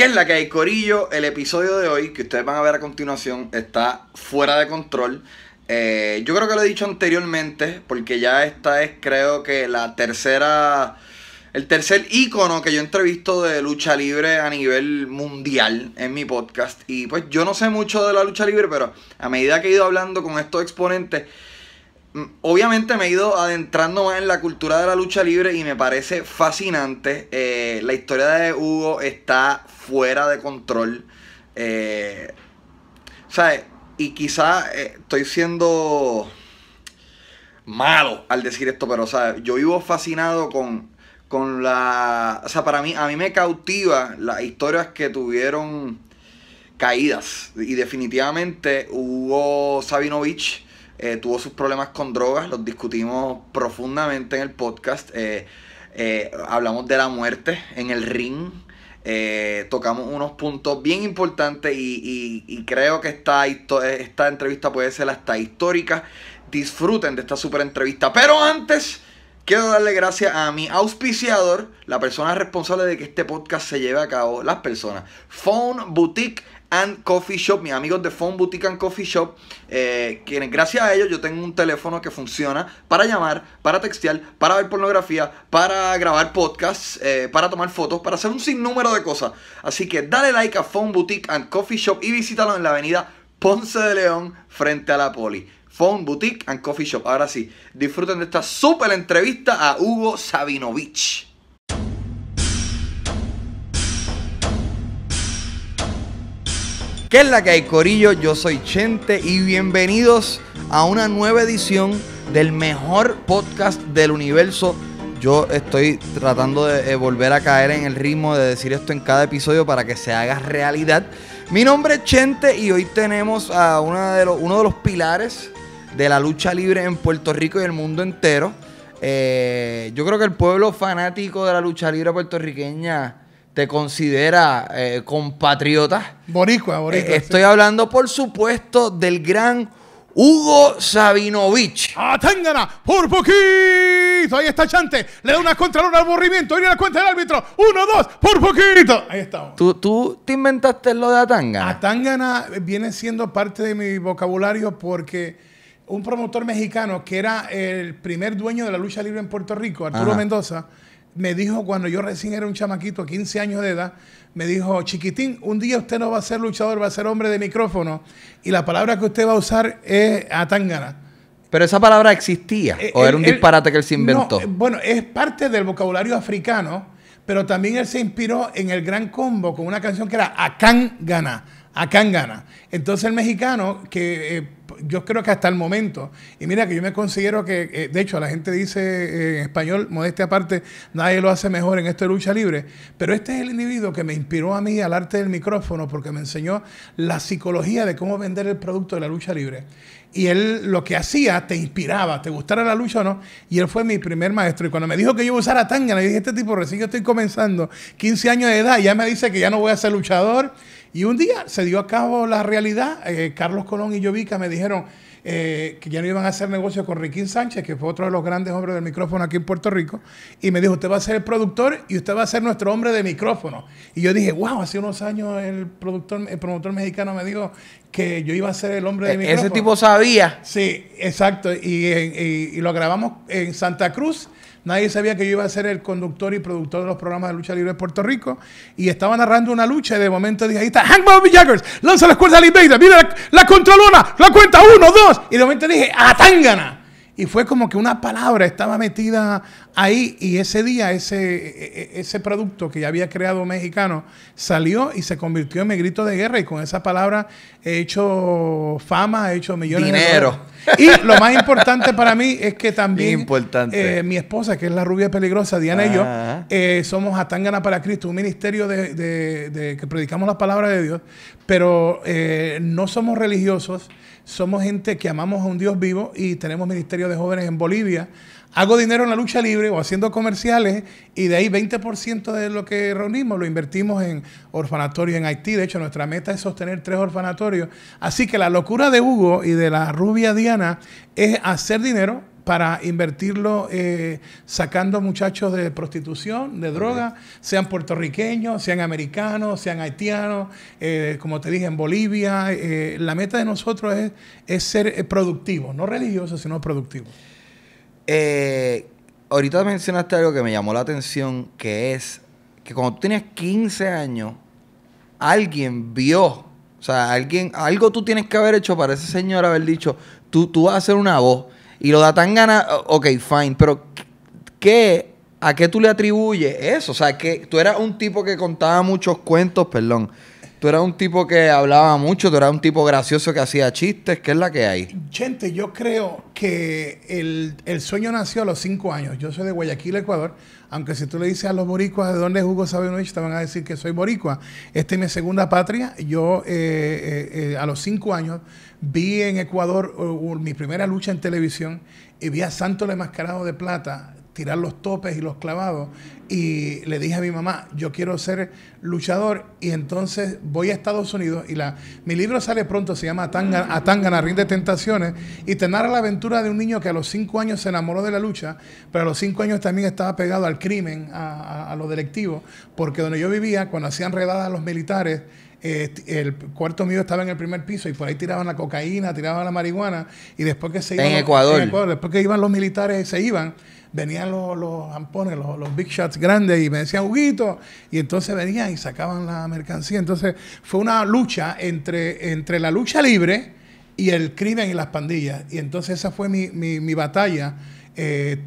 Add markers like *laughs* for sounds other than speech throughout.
Que es la que hay, Corillo? El episodio de hoy, que ustedes van a ver a continuación, está fuera de control. Eh, yo creo que lo he dicho anteriormente, porque ya esta es, creo que, la tercera. El tercer icono que yo entrevisto de lucha libre a nivel mundial en mi podcast. Y pues yo no sé mucho de la lucha libre, pero a medida que he ido hablando con estos exponentes Mm, obviamente me he ido adentrando más en la cultura de la lucha libre y me parece fascinante. Eh, la historia de Hugo está fuera de control. Eh, ¿Sabes? Y quizá eh, estoy siendo malo al decir esto, pero ¿sabes? yo vivo fascinado con, con la... O sea, para mí, a mí me cautiva las historias que tuvieron caídas. Y definitivamente Hugo Sabinovich eh, tuvo sus problemas con drogas, los discutimos profundamente en el podcast. Eh, eh, hablamos de la muerte en el ring. tocamos unos puntos bien importantes y, creo que esta, esta entrevista puede ser hasta histórica. Disfruten de esta super entrevista. Pero antes, quiero darle gracias a mi auspiciador, la persona responsable de que este podcast se lleve a cabo, las personas. Phone Boutique and Coffee Shop, mis amigos de Phone Boutique and Coffee Shop, eh, gracias a ellos yo tengo un teléfono que funciona para llamar, para textear, para ver pornografía, para grabar podcasts, eh, para tomar fotos, para hacer un sinnúmero de cosas. Así que dale like a Phone Boutique and Coffee Shop y visítalo en la avenida Ponce de León frente a la Poli. Phone Boutique and Coffee Shop. Ahora sí, disfruten de esta súper entrevista a Hugo Sabinovich. ¿Qué es la que hay, Corillo? Yo soy Chente y bienvenidos a una nueva edición del mejor podcast del universo. Yo estoy tratando de eh, volver a caer en el ritmo de decir esto en cada episodio para que se haga realidad. Mi nombre es Chente y hoy tenemos a uno de los pilares de la lucha libre en Puerto Rico y el mundo entero. Eh, yo creo que el pueblo fanático de la lucha libre puertorriqueña considera eh, compatriota. Boricua, eh, boricua. estoy hablando, por supuesto, del gran Hugo Sabinovich. ¡Atángana! ¡Ah, ¡Por poquito! Ahí está Chante. Le da una contra un aburrimiento. Viene la cuenta del árbitro. ¡Uno, dos! ¡Por poquito! Ahí estamos. ¿Tú, te inventaste lo de Atangana? Atangana viene siendo parte de mi vocabulario porque un promotor mexicano que era el primer dueño de la lucha libre en Puerto Rico, Arturo Mendoza, me dijo cuando yo recién era un chamaquito, 15 años de edad, me dijo, chiquitín, un día usted no va a ser luchador, va a ser hombre de micrófono y la palabra que usted va a usar es atangana. Pero esa palabra existía eh, o era un disparate que él se inventó. Eh, bueno, es parte del vocabulario africano, pero también él se inspiró en el gran combo con una canción que era akangana akangana Entonces el mexicano que... Eh, yo creo que hasta el momento, y mira que yo me considero que, eh, de hecho la gente dice eh, en español, modestia aparte, nadie lo hace mejor en esto de lucha libre, pero este es el individuo que me inspiró a mí al arte del micrófono porque me enseñó la psicología de cómo vender el producto de la lucha libre. Y él lo que hacía te inspiraba, te gustara la lucha o no. Y él fue mi primer maestro. Y cuando me dijo que yo usara tanga, le dije, este tipo recién yo estoy comenzando, 15 años de edad, ya me dice que ya no voy a ser luchador, y un día se dio a cabo la realidad. Eh, Carlos Colón y Llovica me dijeron eh, que ya no iban a hacer negocio con Riquín Sánchez, que fue otro de los grandes hombres del micrófono aquí en Puerto Rico. Y me dijo, usted va a ser el productor y usted va a ser nuestro hombre de micrófono. Y yo dije, wow, hace unos años el productor, el promotor mexicano me dijo que yo iba a ser el hombre de e-, micrófono. Ese tipo sabía. Sí, exacto. Eh, y lo grabamos en Santa Cruz Nadie sabía que yo iba a ser el conductor y productor de los programas de lucha libre de Puerto Rico. Y estaba narrando una lucha y de momento dije, ahí está, Hank Bobby Jaggers, lanza la cuerda al invader, mira la, la luna la cuenta, uno, dos. Y de momento dije, Tangana! Y fue como que una palabra estaba metida ahí y ese día ese, e, e, ese producto que ya había creado mexicano salió y se convirtió en mi grito de guerra y con esa palabra he hecho fama, he hecho millones Dinero. de Dinero. Y lo más importante para mí es que también eh, mi esposa, que es la rubia peligrosa, Diana y yo, eh, somos Atangana para Cristo, un ministerio de, que predicamos la palabra de Dios, pero eh, no somos religiosos somos gente que amamos a un Dios vivo y tenemos ministerio de jóvenes en Bolivia. Hago dinero en la lucha libre o haciendo comerciales y de ahí 20% de lo que reunimos lo invertimos en orfanatorios en Haití. De hecho, nuestra meta es sostener tres orfanatorios. Así que la locura de Hugo y de la rubia Diana es hacer dinero para invertirlo eh, sacando muchachos de prostitución, de droga, sean puertorriqueños, sean americanos, sean haitianos, eh, como te dije, en Bolivia. Eh, la meta de nosotros es, ser productivos, no religiosos, sino productivos. ahorita mencionaste algo que me llamó la atención, que es que cuando tú tienes 15 años, alguien vio o sea, alguien, algo tú tienes que haber hecho para ese señor haber dicho, tú, tú vas a ser una voz. Y lo da tan gana, ok, fine, pero ¿qué, ¿a qué tú le atribuyes eso? O sea, que tú eras un tipo que contaba muchos cuentos, perdón. Tú eras un tipo que hablaba mucho, tú eras un tipo gracioso que hacía chistes, ¿qué es la que hay? Gente, yo creo que el, sueño nació a los cinco años. Yo soy de Guayaquil, Ecuador, aunque si tú le dices a los boricuas de dónde es Hugo Sabinovich, te van a decir que soy boricua. Esta es mi segunda patria. Yo eh, eh, eh, a los cinco años Vi en Ecuador mi primera lucha en televisión y vi a Santo el Mascarado de Plata tirar los topes y los clavados. Y le dije a mi mamá, yo quiero ser luchador. Y entonces voy a Estados Unidos y la, mi libro sale pronto, se llama Atangana, Atangana de Tentaciones. Y te narra la aventura de un niño que a los cinco años se enamoró de la lucha, pero a los cinco años también estaba pegado al crimen, a, los delictivos, porque donde yo vivía, cuando hacían redadas a los militares, eh, el cuarto mío estaba en el primer piso y por ahí tiraban la cocaína, tiraban la marihuana y después que se iban... En Ecuador. iban los militares y se iban, venían los, los ampones, los, big shots grandes y me decían, Huguito, y entonces venían y sacaban la mercancía. Entonces fue una lucha entre, entre la lucha libre y el crimen y las pandillas. Y entonces esa fue mi, mi, mi batalla eh,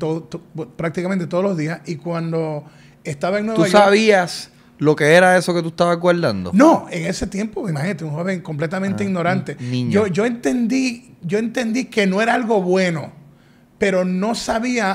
prácticamente todos los días. Y cuando estaba en Nueva York... ¿Tú sabías lo que era eso que tú estabas guardando? No, en ese tiempo, imagínate, un joven completamente ah, ignorante. Yo, yo, entendí, yo entendí que no era algo bueno, pero no sabía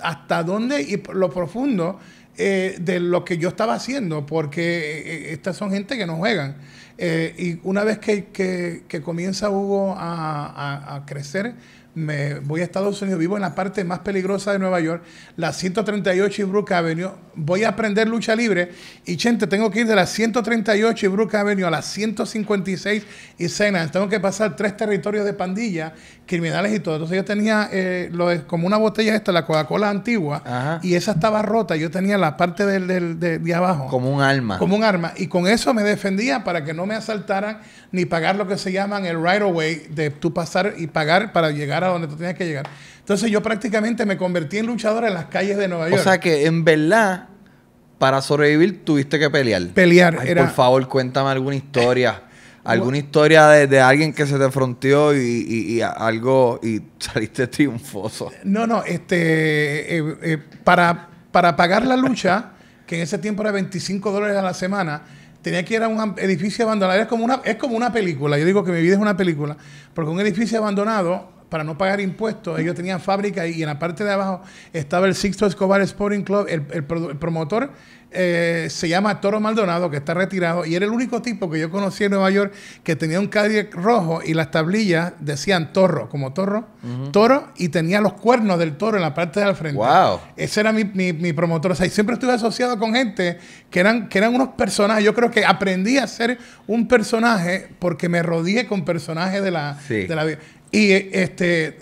hasta, dónde y lo profundo eh, de lo que yo estaba haciendo, porque eh, eh, estas son gente que no juegan. y una vez que, comienza Hugo a, a crecer, me voy a Estados Unidos, vivo en la parte más peligrosa de Nueva York, la 138 y Brook Avenue, voy a aprender lucha libre y gente, tengo que ir de la 138 y Brook Avenue a la 156 y Sena, tengo que pasar tres territorios de pandillas criminales y todo. Entonces yo tenía eh, lo como una botella esta, la Coca-Cola antigua, y esa estaba rota, yo tenía la parte del, de, abajo. Como un arma. Como un arma. Y con eso me defendía para que no me asaltaran ni pagar lo que se llaman el right away de tú pasar y pagar para llegar a donde tú tenías que llegar. Entonces yo prácticamente me convertí en luchador en las calles de Nueva York. O sea que en verdad, para sobrevivir tuviste que pelear. Pelear. Por favor, cuéntame alguna historia. *laughs* alguna historia de, alguien que se te fronteó y, algo y *laughs* saliste triunfoso. No, no, este, eh, eh, para, para pagar la lucha, que en ese tiempo era 25 dólares a la semana, tenía que ir a un edificio abandonado. Es como una, es como una película. Yo digo que mi vida es una película, porque un edificio abandonado para no pagar impuestos. Ellos tenían fábrica y, en la parte de abajo estaba el Sixto Escobar Sporting Club. El, promotor eh, se llama Toro Maldonado, que está retirado, y era el único tipo que yo conocí en Nueva York que tenía un Cadillac rojo y las tablillas decían Toro, como Torro, Toro, y tenía los cuernos del toro en la parte de del frente. Wow. Ese era mi, promotor. O sea, siempre estuve asociado con gente que eran, que eran unos personajes. Yo creo que aprendí a ser un personaje porque me rodeé con personajes de la, de la vida. Y eh, este,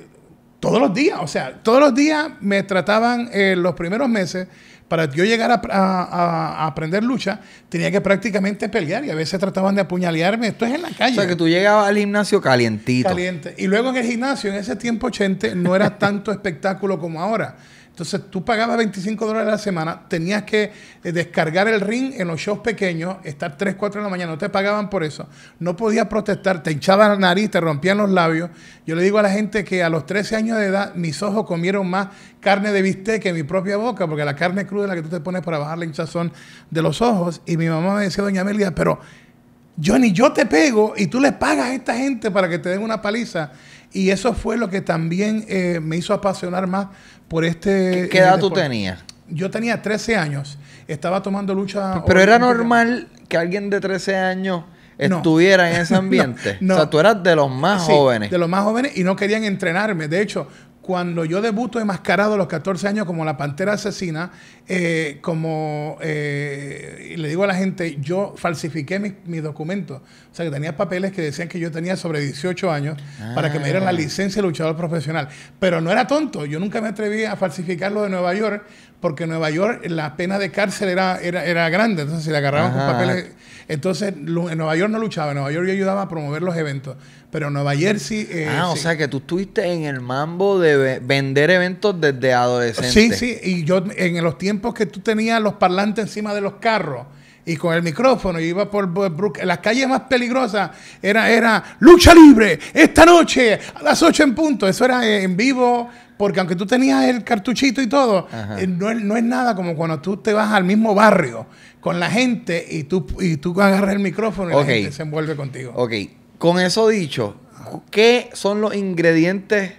todos los días, o sea, todos los días me trataban eh, los primeros meses. Para yo llegar a, a, aprender lucha, tenía que prácticamente pelear y a veces trataban de apuñalearme. Esto es en la calle. O sea, que tú llegabas al gimnasio calientito. Caliente. Y luego en el gimnasio, en ese tiempo 80, no era *laughs* tanto espectáculo como ahora. Entonces tú pagabas 25 dólares a la semana, tenías que eh, descargar el ring en los shows pequeños, estar 3, 4 de la mañana, no te pagaban por eso, no podías protestar, te hinchaban la nariz, te rompían los labios. Yo le digo a la gente que a los 13 años de edad mis ojos comieron más carne de bistec que mi propia boca, porque la carne cruda es la que tú te pones para bajar la hinchazón de los ojos. Y mi mamá me decía, doña Amelia, pero yo ni yo te pego y tú le pagas a esta gente para que te den una paliza. Y eso fue lo que también eh, me hizo apasionar más por este... ¿Qué, eh, edad tú tenías? Yo tenía 13 años. Estaba tomando lucha... Pero era normal que alguien de 13 años estuviera en ese *laughs* ambiente. no, O sea, tú eras de los más jóvenes. De los más jóvenes y no querían entrenarme. De hecho, cuando yo debuto enmascarado a los 14 años como la pantera asesina, eh, como eh, le digo a la gente, yo falsifiqué mis, documentos. O sea, que tenía papeles que decían que yo tenía sobre 18 años para que me dieran la ah. licencia de luchador profesional. Pero no era tonto, yo nunca me atreví a falsificarlo de Nueva York, porque Nueva York la pena de cárcel era, era, era grande, entonces si le agarraban con papeles entonces, en Nueva York no luchaba, en Nueva York yo ayudaba a promover los eventos, pero en Nueva Jersey... Eh, ah, o sea que tú estuviste en el mambo de vender eventos desde adolescente. Sí, sí, y yo en los tiempos que tú tenías los parlantes encima de los carros y con el micrófono y iba por Las calles más peligrosas era, era lucha libre esta noche a las 8 en punto. Eso era eh, en vivo, porque aunque tú tenías el cartuchito y todo, eh, no es, no es, nada como cuando tú te vas al mismo barrio con la gente y tú, y tú agarras el micrófono y la gente se envuelve contigo. Ok. Con eso dicho, ¿qué son los ingredientes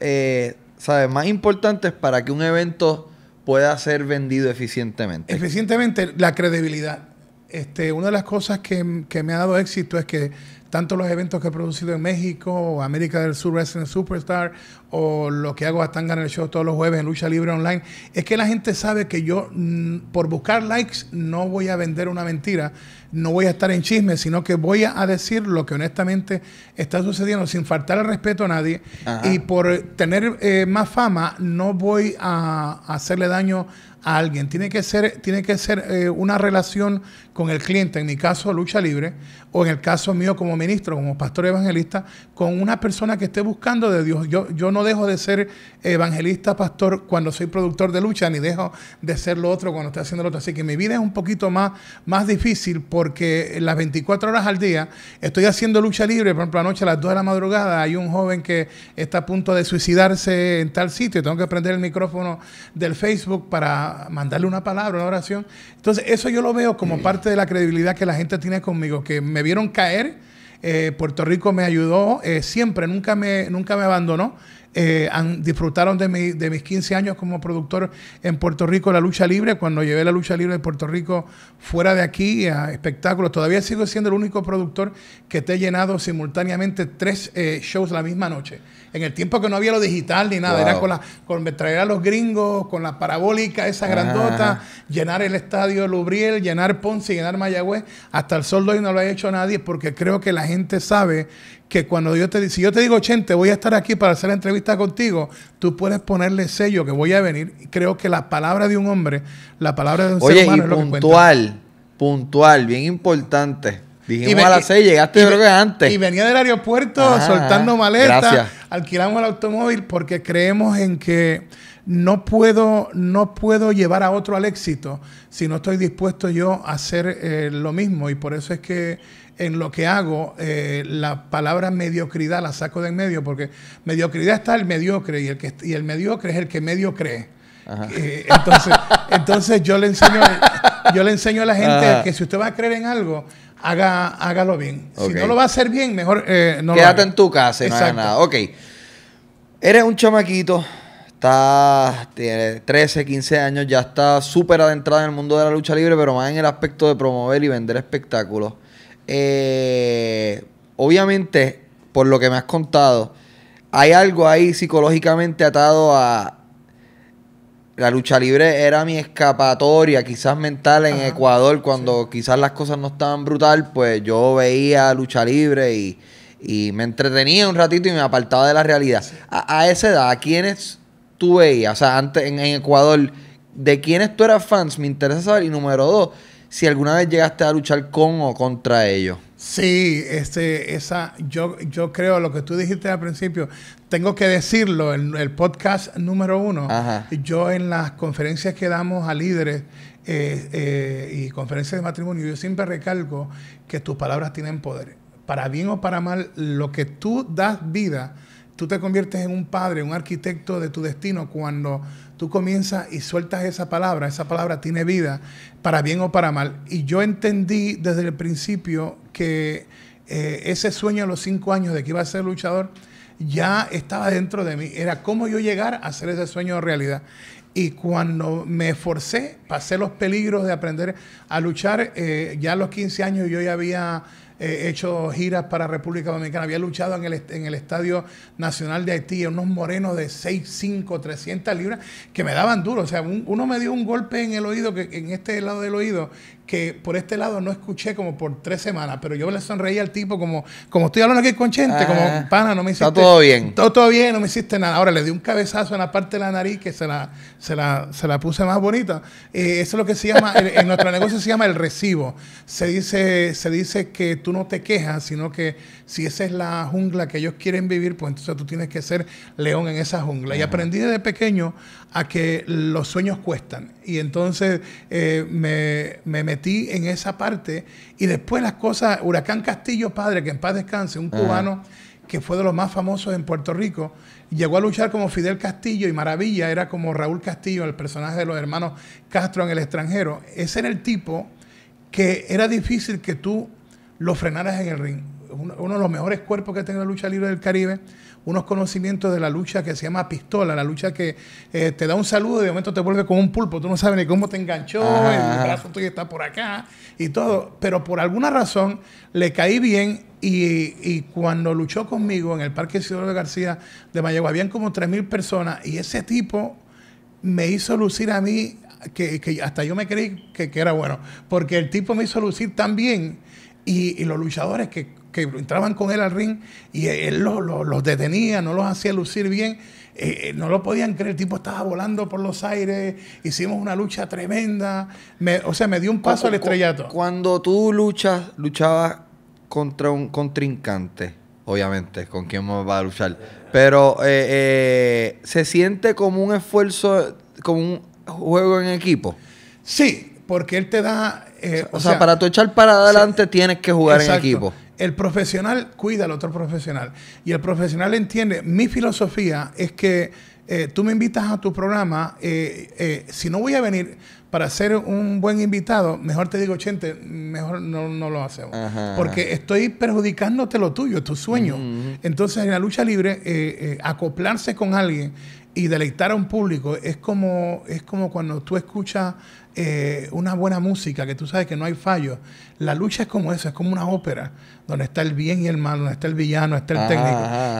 eh, ¿sabes? más importantes para que un evento pueda ser vendido eficientemente? Eficientemente, la credibilidad. Este, una de las cosas que, que me ha dado éxito es que tanto los eventos que he producido en México, América del Sur Wrestling Superstar, o lo que hago a Tanga en el show todos los jueves en Lucha Libre Online, es que la gente sabe que yo, mm, por buscar likes, no voy a vender una mentira, no voy a estar en chisme, sino que voy a decir lo que honestamente está sucediendo sin faltar el respeto a nadie. Y por tener eh, más fama, no voy a, hacerle daño a alguien. Tiene que ser, tiene que ser eh, una relación con el cliente, en mi caso lucha libre, o en el caso mío como ministro, como pastor evangelista, con una persona que esté buscando de Dios. Yo, yo no dejo de ser evangelista, pastor, cuando soy productor de lucha, ni dejo de ser lo otro cuando estoy haciendo lo otro. Así que mi vida es un poquito más, más difícil porque las 24 horas al día estoy haciendo lucha libre. Por ejemplo, anoche a las 2 de la madrugada hay un joven que está a punto de suicidarse en tal sitio. Tengo que prender el micrófono del Facebook para mandarle una palabra, una oración. Entonces, eso yo lo veo como parte de la credibilidad que la gente tiene conmigo, que me vieron caer. Eh, Puerto Rico me ayudó eh, siempre, nunca me, nunca me abandonó. Eh, disfrutaron de, mis 15 años como productor en Puerto Rico, la lucha libre, cuando llevé la lucha libre de Puerto Rico fuera de aquí a espectáculos. Todavía sigo siendo el único productor que te he llenado simultáneamente tres eh, shows la misma noche. En el tiempo que no había lo digital ni nada, era con, la, con traer a los gringos, con la parabólica, esa ah. grandota, llenar el estadio Lubriel, llenar Ponce, llenar Mayagüez. Hasta el sol de no lo ha hecho nadie porque creo que la gente sabe que cuando yo te si yo te digo, gente, voy a estar aquí para hacer la entrevista contigo, tú puedes ponerle sello que voy a venir. Creo que la palabra de un hombre, la palabra de un ser humano es puntual, puntual, bien importante. Dijimos a las 6, llegaste creo que antes. Y venía del aeropuerto ah, soltando maletas, alquilamos el automóvil porque creemos en que no puedo, no puedo llevar a otro al éxito si no estoy dispuesto yo a hacer eh, lo mismo. Y por eso es que en lo que hago, eh, la palabra mediocridad la saco de en medio, porque mediocridad está el mediocre y el, que, el mediocre es el que medio cree. Eh, entonces, *laughs* entonces yo le enseño yo le enseño a la gente que si usted va a creer en algo, haga, hágalo bien. Si no lo va a hacer bien, mejor eh, no Quédate lo en tu casa y no nada. Ok. Eres un chamaquito, está tiene 13, 15 años, ya está súper adentrado en el mundo de la lucha libre, pero más en el aspecto de promover y vender espectáculos. Eh, obviamente, por lo que me has contado, hay algo ahí psicológicamente atado a... La lucha libre era mi escapatoria, quizás mental en Ecuador, cuando quizás las cosas no estaban brutal, pues yo veía lucha libre y, me entretenía un ratito y me apartaba de la realidad. A, esa edad, ¿a quiénes tú veías? O sea, antes en, Ecuador, ¿de quiénes tú eras fans? Me interesa saber. Y número dos, si alguna vez llegaste a luchar con o contra ellos. Sí, este, esa, yo, yo creo lo que tú dijiste al principio, tengo que decirlo, en el podcast número uno, yo en las conferencias que damos a líderes eh, eh, y conferencias de matrimonio, yo siempre recalco que tus palabras tienen poder. Para bien o para mal, lo que tú das vida, Tú te conviertes en un padre, un arquitecto de tu destino cuando tú comienzas y sueltas esa palabra. Esa palabra tiene vida, para bien o para mal. Y yo entendí desde el principio que eh, ese sueño a los cinco años de que iba a ser luchador ya estaba dentro de mí. Era cómo yo llegar a hacer ese sueño realidad. Y cuando me esforcé, pasé los peligros de aprender a luchar. Eh, ya a los 15 años yo ya había he eh, hecho giras para República Dominicana, había luchado en el, en el Estadio Nacional de Haití, unos morenos de 6, 5, 300 libras que me daban duro. O sea, uno me dio un golpe en el oído, que, en este lado del oído, que por este lado no escuché como por tres semanas, pero yo le sonreí al tipo como, como estoy hablando aquí con Chente, como ah, pana, no me hiciste. todo bien. Todo, bien, no me hiciste nada. Ahora le di un cabezazo en la parte de la nariz que se la, se la, puse más bonita. Eh, eso es lo que se llama, en nuestro negocio se llama el recibo. Se dice, se dice que tú no te quejas, sino que si esa es la jungla que ellos quieren vivir, pues entonces tú tienes que ser león en esa jungla. Y aprendí desde pequeño a que los sueños cuestan. Y entonces eh, me, me, metí en esa parte y después las cosas, Huracán Castillo Padre, que en paz descanse, un cubano que fue de los más famosos en Puerto Rico, llegó a luchar como Fidel Castillo y Maravilla era como Raúl Castillo, el personaje de los hermanos Castro en el extranjero. Ese era el tipo que era difícil que tú lo frenaras en el ring. Uno, de los mejores cuerpos que tengo la lucha libre del Caribe, unos conocimientos de la lucha que se llama pistola, la lucha que eh, te da un saludo y de momento te vuelve con un pulpo, tú no sabes ni cómo te enganchó, el brazo tuyo está por acá y todo, pero por alguna razón le caí bien y, cuando luchó conmigo en el Parque Ciudad de García de Mayagua, habían como 3.000 personas y ese tipo me hizo lucir a mí que, hasta yo me creí que, era bueno, porque el tipo me hizo lucir tan bien y, y los luchadores que que entraban con él al ring y él los, detenía, no los hacía lucir bien. Eh, eh, no lo podían creer, el tipo estaba volando por los aires, hicimos una lucha tremenda, o sea, me dio un paso al estrellato. Cuando tú luchas, luchabas contra un contrincante, obviamente, con quién va a luchar, pero eh, se siente como un esfuerzo, como un juego en equipo. Sí, porque él te da... o, sea, para tú echar para adelante tienes que jugar en equipo. El profesional cuida al otro profesional y el profesional entiende, mi filosofía es que eh, tú me invitas a tu programa, eh, eh, si no voy a venir para ser un buen invitado, mejor te digo, Chente, mejor no, lo hacemos. Porque estoy perjudicándote lo tuyo, tu sueño. Entonces, en la lucha libre, acoplarse con alguien y deleitar a un público es como, es como cuando tú escuchas eh, una buena música, que tú sabes que no hay fallo. La lucha es como eso, es como una ópera, donde está el bien y el mal, donde está el villano, está el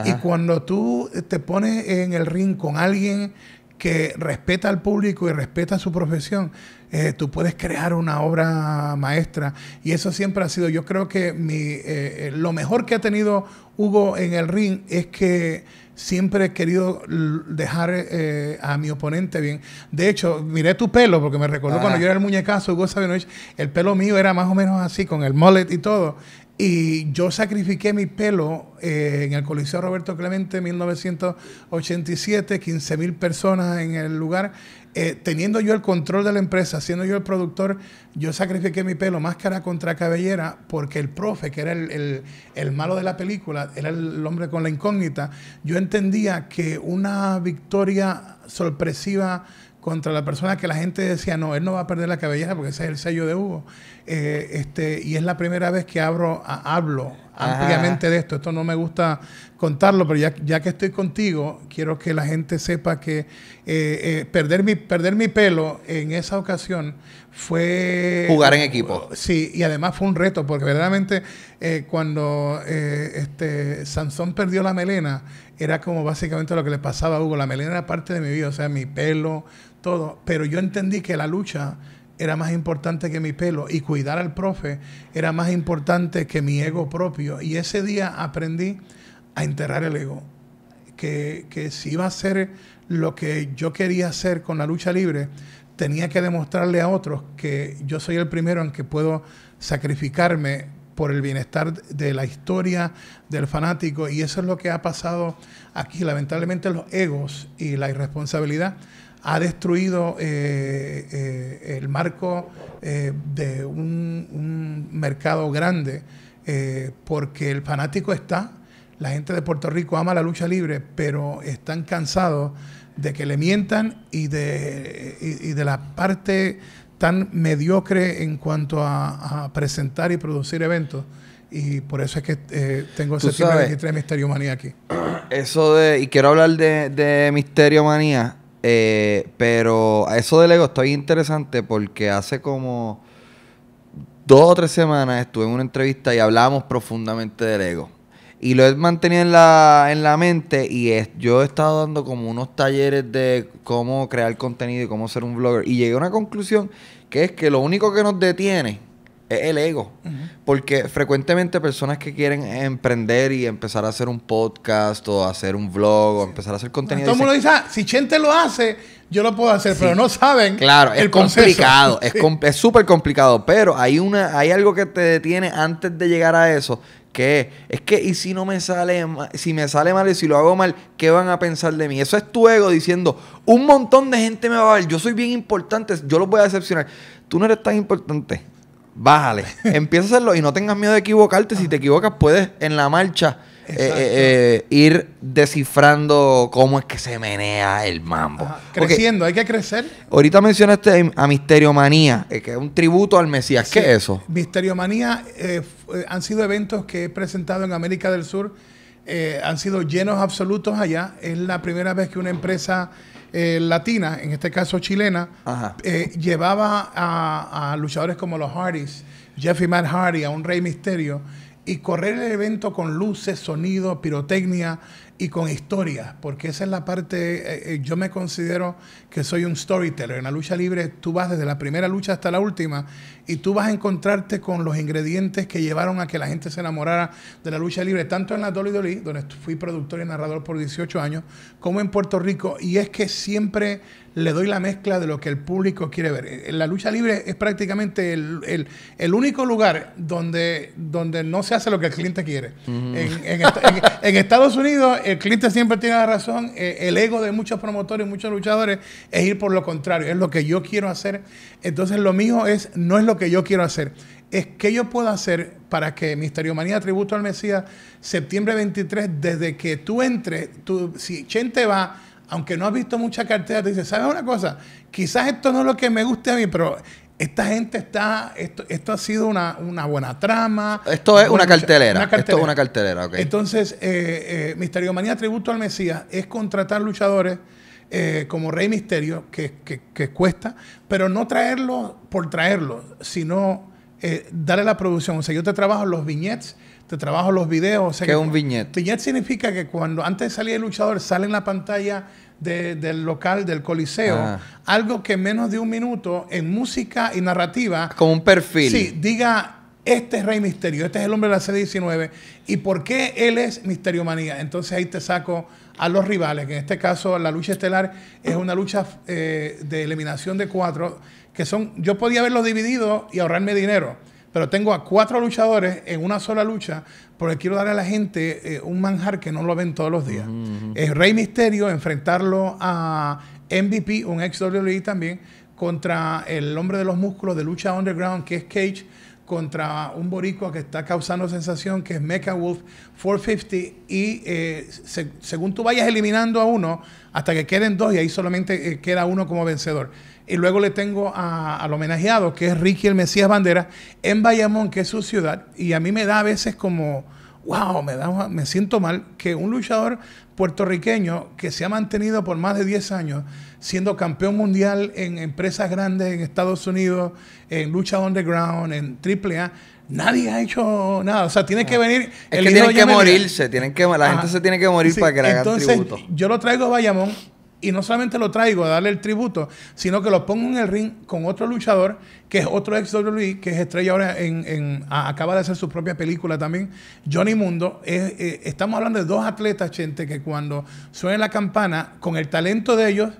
técnico. Y cuando tú te pones en el ring con alguien que respeta al público y respeta su profesión, eh, tú puedes crear una obra maestra. Y eso siempre ha sido, yo creo que mi, eh, lo mejor que ha tenido Hugo en el ring es que siempre he querido dejar eh, a mi oponente bien. De hecho, miré tu pelo, porque me recordó cuando yo era el muñecazo, Hugo el pelo mío era más o menos así, con el mullet y todo. Y yo sacrifiqué mi pelo eh, en el Coliseo Roberto Clemente 1987, 15.000 personas en el lugar. Eh, teniendo yo el control de la empresa, siendo yo el productor, yo sacrifiqué mi pelo, máscara contra cabellera, porque el profe, que era el malo de la película, era el hombre con la incógnita, yo entendía que una victoria sorpresiva contra la persona que la gente decía, no, él no va a perder la cabellera porque ese es el sello de Hugo. Eh, este, y es la primera vez que abro, hablo ampliamente de esto. Esto no me gusta contarlo, pero ya, ya que estoy contigo, quiero que la gente sepa que eh, eh, perder, mi, perder mi pelo en esa ocasión fue... Jugar en equipo. Sí, y además fue un reto, porque verdaderamente cuando este, Sansón perdió la melena, era como básicamente lo que le pasaba a Hugo. La melena era parte de mi vida, o sea, mi pelo, todo. Pero yo entendí que la lucha era más importante que mi pelo y cuidar al profe era más importante que mi ego propio. Y ese día aprendí a enterrar el ego, que, que si iba a ser lo que yo quería hacer con la lucha libre, tenía que demostrarle a otros que yo soy el primero en que puedo sacrificarme por el bienestar de la historia del fanático y eso es lo que ha pasado aquí. Lamentablemente los egos y la irresponsabilidad ha destruido eh, eh, el marco eh, de un, mercado grande porque el fanático está, la gente de Puerto Rico ama la lucha libre, pero están cansados de que le mientan y de, y de la parte tan mediocre en cuanto a, presentar y producir eventos. Y por eso es que eh, tengo ese tipo de, Misterio Manía aquí. *clears throat* Eso de. Y quiero hablar de, Misterio Manía. Eh, pero eso del ego está interesante porque hace como dos o tres semanas estuve en una entrevista y hablábamos profundamente del ego. Y lo he mantenido en la, en la mente y yo he estado dando como unos talleres de cómo crear contenido y cómo ser un blogger. Y llegué a una conclusión que es que lo único que nos detiene es el ego. Porque frecuentemente personas que quieren emprender y empezar a hacer un podcast o hacer un vlog o empezar a hacer contenido. todo dice, ah, si Chente lo hace, yo lo puedo hacer, pero no saben. Claro, es complicado, *laughs* es súper complicado, pero hay, una, hay algo que te detiene antes de llegar a eso, ¿Qué? es que y si no me sale mal, si me sale mal y si lo hago mal, ¿qué van a pensar de mí? Eso es tu ego diciendo, un montón de gente me va a ver, yo soy bien importante, yo los voy a decepcionar. Tú no eres tan importante. Bájale, *laughs* empieza a hacerlo y no tengas miedo de equivocarte. Si te equivocas, puedes en la marcha eh, eh, eh, ir descifrando cómo es que se menea el mambo. Creciendo, hay que crecer. Ahorita mencionaste a Misterio Manía, que es un tributo al Mesías. ¿Qué es eso? Misterio Manía eh, han sido eventos que he presentado en América del Sur, eh, han sido llenos absolutos allá. Es la primera vez que una empresa eh, latina, en este caso chilena, llevaba a, luchadores como los Hardys, Jeffy Matt Hardy, a un Rey Misterio, y correr el evento con luces, sonido, pirotecnia, y con historias, porque esa es la parte, eh, eh, yo me considero que soy un storyteller. En la lucha libre tú vas desde la primera lucha hasta la última y tú vas a encontrarte con los ingredientes que llevaron a que la gente se enamorara de la lucha libre, tanto en la Dolly e, donde fui productor y narrador por 18 años, como en Puerto Rico. Y es que siempre le doy la mezcla de lo que el público quiere ver. Eh, la lucha libre es prácticamente el, único lugar donde, donde no se hace lo que el cliente quiere. en, Estados Unidos el cliente siempre tiene la razón, eh, el ego de muchos promotores y muchos luchadores es ir por lo contrario, es lo que yo quiero hacer. Entonces lo mío es, no es lo que yo quiero hacer, es qué yo puedo hacer para que Misterio Manía Tributo al Mesías, septiembre 23, desde que tú entres, tú, si te va aunque no has visto mucha cartera, te dice, ¿sabes una cosa? Quizás esto no es lo que me guste a mí, pero esta gente está, esto, ha sido una, buena trama. Esto es una, cartelera. Esto es una cartelera, ok. Entonces, eh, eh, Misterio Manía Tributo al Mesías es contratar luchadores eh, como Rey Misterio, que, cuesta, pero no traerlo por traerlo, sino darle la producción. O sea, yo te trabajo los viñetes te trabajo los videos. que es un viñete. Viñete significa que cuando antes de salir el luchador sale en la pantalla del local, del coliseo, ah. algo que en menos de un minuto en música y narrativa... con un perfil. Sí, diga, este es Rey Misterio, este es el hombre de la serie 19 y por qué él es Misterio Manía. Entonces ahí te saco a los rivales, que en este caso la lucha estelar es una lucha eh, de eliminación de cuatro, que son, yo podía haberlo dividido y ahorrarme dinero pero tengo a cuatro luchadores en una sola lucha porque quiero darle a la gente eh, un manjar que no lo ven todos los días. Es Rey Misterio enfrentarlo a MVP, un ex WWE también, contra el hombre de los músculos de lucha underground que es Cage contra un boricua que está causando sensación, que es Mecha Wolf 450, y eh, según tú vayas eliminando a uno, hasta que queden dos, y ahí solamente eh, queda uno como vencedor. Y luego le tengo al homenajeado, que es Ricky el Mesías Bandera, en Bayamón, que es su ciudad. Y a mí me da a veces como, wow, me, da, me siento mal que un luchador puertorriqueño que se ha mantenido por más de 10 años siendo campeón mundial en empresas grandes en Estados Unidos, en lucha underground, en AAA, nadie ha hecho nada. O sea, tiene que ah. venir. Es el que tienen que morirse, la gente se tiene que morir para que le hagan Entonces, Yo lo traigo a Bayamón y no solamente lo traigo a darle el tributo, sino que lo pongo en el ring con otro luchador, que es otro ex WWE, que es estrella ahora en, acaba de hacer su propia película también, Johnny Mundo. Eh, estamos hablando de dos atletas, gente, que cuando suena la campana, con el talento de ellos,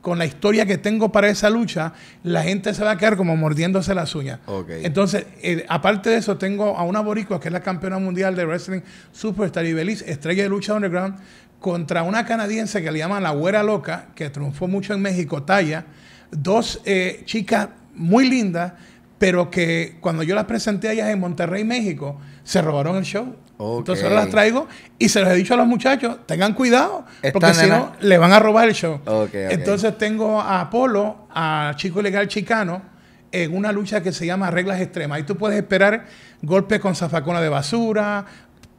con la historia que tengo para esa lucha, la gente se va a quedar como mordiéndose las uñas. Entonces, eh, aparte de eso, tengo a una boricua que es la campeona mundial de wrestling superstar y Belice estrella de lucha underground, contra una canadiense que le llaman la güera loca, que triunfó mucho en México, Talla, dos eh, chicas muy lindas, pero que cuando yo las presenté a ellas en Monterrey, México, se robaron el show. Entonces ahora las traigo y se los he dicho a los muchachos, tengan cuidado, porque si no, le van a robar el show. Entonces tengo a Apolo, a Chico Ilegal Chicano, en una lucha que se llama Reglas Extremas. Ahí tú puedes esperar golpes con zafacona de basura,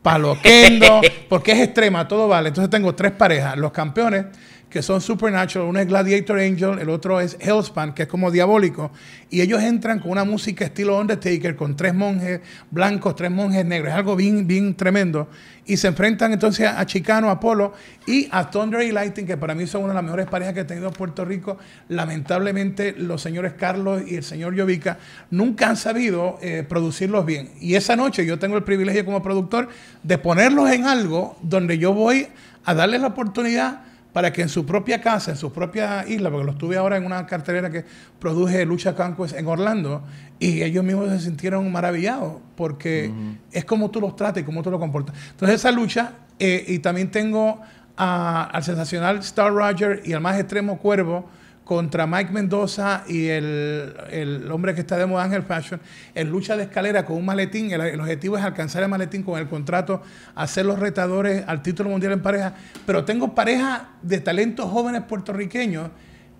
paloquendo, porque es extrema, todo vale. Entonces tengo tres parejas, los campeones, que son supernatural. Uno es Gladiator Angel, el otro es Hellspan, que es como diabólico. Y ellos entran con una música estilo Undertaker, con tres monjes blancos, tres monjes negros. Es algo bien, bien tremendo. Y se enfrentan entonces a Chicano, Apolo y a Thunder y Lightning, que para mí son una de las mejores parejas que he tenido en Puerto Rico. Lamentablemente, los señores Carlos y el señor Llovica nunca han sabido eh, producirlos bien. Y esa noche yo tengo el privilegio como productor de ponerlos en algo donde yo voy a darles la oportunidad para que en su propia casa, en su propia isla, porque lo tuve ahora en una cartelera que produce Lucha Cancues en Orlando, y ellos mismos se sintieron maravillados, porque es como tú los tratas y cómo tú lo comportas. Entonces esa lucha, eh, y también tengo al sensacional Star Roger y al más extremo Cuervo, contra Mike Mendoza y el, hombre que está de moda, Angel Fashion, en lucha de escalera con un maletín. El, objetivo es alcanzar el maletín con el contrato, hacer los retadores al título mundial en pareja. Pero tengo pareja de talentos jóvenes puertorriqueños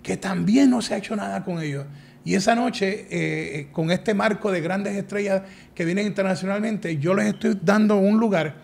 que también no se ha hecho nada con ellos. Y esa noche, eh, eh, con este marco de grandes estrellas que vienen internacionalmente, yo les estoy dando un lugar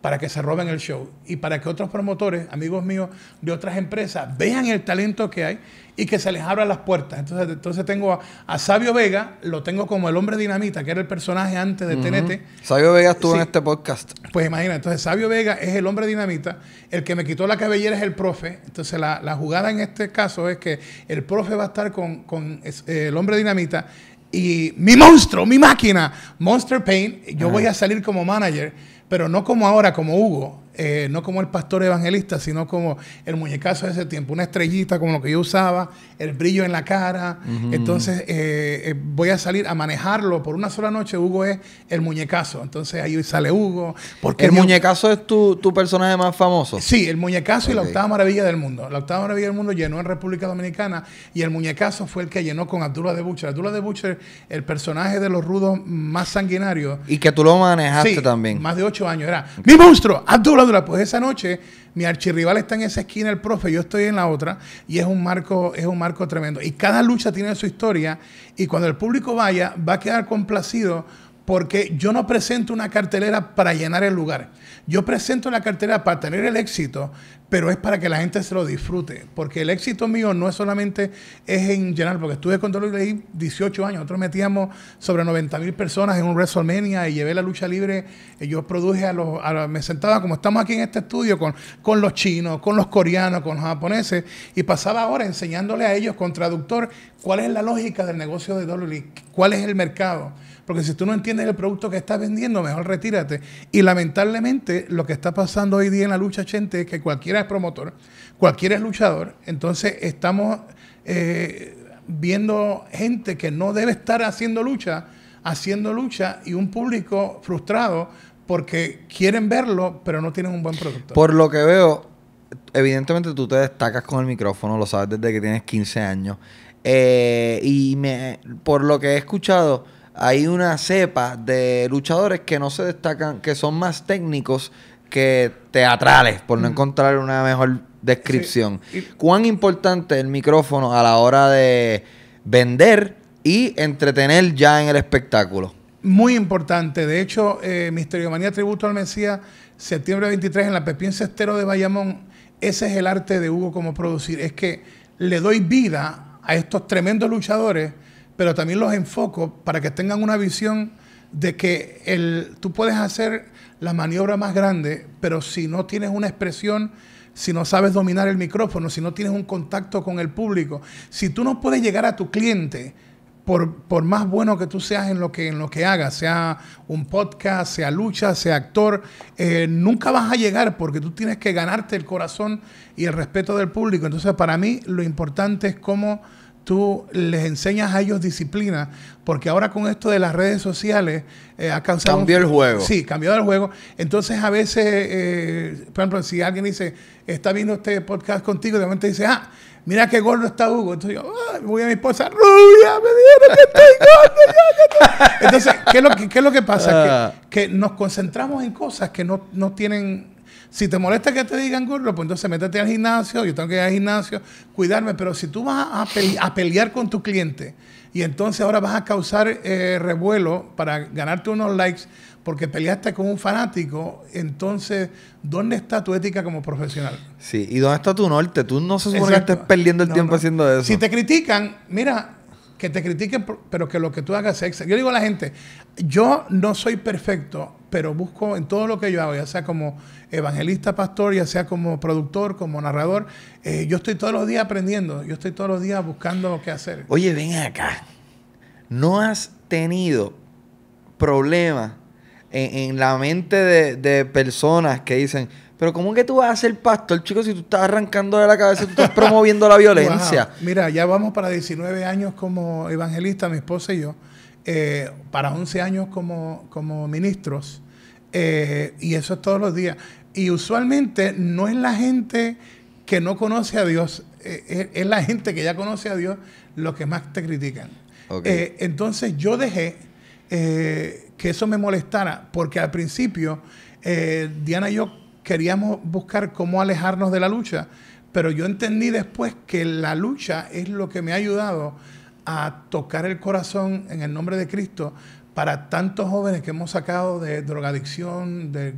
para que se roben el show y para que otros promotores, amigos míos de otras empresas, vean el talento que hay y que se les abran las puertas. Entonces, entonces tengo a, Sabio Vega, lo tengo como el hombre dinamita, que era el personaje antes de tenete. TNT. Sabio Vega estuvo en este podcast. Pues imagina, entonces Sabio Vega es el hombre dinamita, el que me quitó la cabellera es el profe, entonces la, la jugada en este caso es que el profe va a estar con, eh, el hombre dinamita y mi monstruo, mi máquina, Monster Pain, yo voy a salir como manager pero no como ahora, como Hugo, eh, no como el pastor evangelista, sino como el muñecazo de ese tiempo, una estrellita como lo que yo usaba, el brillo en la cara. Entonces eh, eh, voy a salir a manejarlo por una sola noche. Hugo es el muñecazo. Entonces ahí sale Hugo. Porque ¿El muñecazo es tu, personaje más famoso? Sí, el muñecazo y la octava maravilla del mundo. La octava maravilla del mundo llenó en República Dominicana y el muñecazo fue el que llenó con Abdullah de bucher Abdullah de Butcher, el personaje de los rudos más sanguinarios. Y que tú lo manejaste también. Más de ocho años era. ¡Mi monstruo! ¡Abdullah pues esa noche mi archirrival está en esa esquina, el profe, yo estoy en la otra, y es un marco, es un marco tremendo. Y cada lucha tiene su historia, y cuando el público vaya, va a quedar complacido porque yo no presento una cartelera para llenar el lugar. Yo presento la cartelera para tener el éxito, pero es para que la gente se lo disfrute. Porque el éxito mío no es solamente es en llenar, porque estuve con Dolly 18 años. Nosotros metíamos sobre 90 mil personas en un WrestleMania y llevé la lucha libre. Yo produje a los, Me sentaba, como estamos aquí en este estudio, con, los chinos, con los coreanos, con los japoneses, y pasaba horas enseñándole a ellos con traductor cuál es la lógica del negocio de WWE, cuál es el mercado porque si tú no entiendes el producto que estás vendiendo, mejor retírate. Y lamentablemente lo que está pasando hoy día en la lucha Chente, es que cualquiera es promotor, cualquiera es luchador, entonces estamos eh, viendo gente que no debe estar haciendo lucha, haciendo lucha y un público frustrado porque quieren verlo, pero no tienen un buen producto. Por lo que veo, evidentemente tú te destacas con el micrófono, lo sabes desde que tienes 15 años. Eh, y me, por lo que he escuchado, hay una cepa de luchadores que no se destacan, que son más técnicos que teatrales, por no mm. encontrar una mejor descripción. ¿Cuán importante el micrófono a la hora de vender y entretener ya en el espectáculo? Muy importante. De hecho, eh, Misterio Manía Tributo al Mesías, septiembre 23 en la Pepín Cestero de Bayamón. Ese es el arte de Hugo como producir. Es que le doy vida a estos tremendos luchadores pero también los enfoco para que tengan una visión de que el, tú puedes hacer la maniobra más grande, pero si no tienes una expresión, si no sabes dominar el micrófono, si no tienes un contacto con el público, si tú no puedes llegar a tu cliente, por, por, más bueno que tú seas en lo que, en lo que hagas, sea un podcast, sea lucha, sea actor, eh, nunca vas a llegar porque tú tienes que ganarte el corazón y el respeto del público. Entonces, para mí, lo importante es cómo tú les enseñas a ellos disciplina, porque ahora con esto de las redes sociales eh, ha cambiado Cambió el juego. Sí, cambió el juego. Entonces a veces, eh, por ejemplo, si alguien dice, está viendo este podcast contigo, de repente dice, ah, mira qué gordo está Hugo. Entonces yo, voy a mi esposa, rubia, me dieron que estoy gordo. Entonces, ¿qué es lo que, qué es lo que pasa? Que, ah. que, nos concentramos en cosas que no, no tienen si te molesta que te digan gordo, pues entonces métete al gimnasio, yo tengo que ir al gimnasio, cuidarme, pero si tú vas a, pelear con tu cliente y entonces ahora vas a causar eh, revuelo para ganarte unos likes porque peleaste con un fanático, entonces, ¿dónde está tu ética como profesional? Sí, ¿y dónde está tu norte? Tú no se supone que estés perdiendo el tiempo haciendo eso. Si te critican, mira, que te critiquen, pero que lo que tú hagas sea Yo digo a la gente, yo no soy perfecto, pero busco en todo lo que yo hago, ya sea como evangelista, pastor, ya sea como productor, como narrador, eh, yo estoy todos los días aprendiendo, yo estoy todos los días buscando qué hacer. Oye, ven acá, ¿no has tenido problemas en, la mente de, personas que dicen, pero ¿cómo que tú vas a ser pastor, chico, si tú estás arrancando de la cabeza, tú estás promoviendo la *laughs* violencia? Mira, ya vamos para 19 años como evangelista, mi esposa y yo. Eh, para 11 años como, ministros, eh, y eso es todos los días. Y usualmente no es la gente que no conoce a Dios, eh, es, la gente que ya conoce a Dios lo que más te critican. entonces yo dejé que eso me molestara, porque al principio Diana y yo queríamos buscar cómo alejarnos de la lucha, pero yo entendí después que la lucha es lo que me ha ayudado a tocar el corazón en el nombre de Cristo para tantos jóvenes que hemos sacado de drogadicción, de,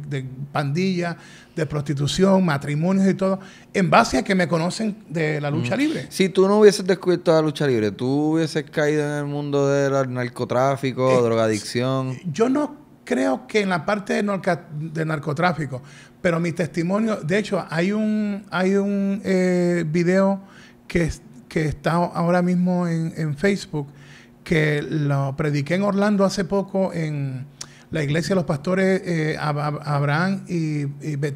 pandilla, de prostitución, matrimonios y todo, en base a que me conocen de la mm. lucha libre. Si tú no hubieses descubierto la lucha libre, tú hubieses caído en el mundo del narcotráfico, eh, drogadicción. Yo no creo que en la parte de, narcotráfico, pero mi testimonio, de hecho, hay un, hay un eh, video que que está ahora mismo en, Facebook, que lo prediqué en Orlando hace poco en la iglesia de los pastores eh, Abraham y, y Bet,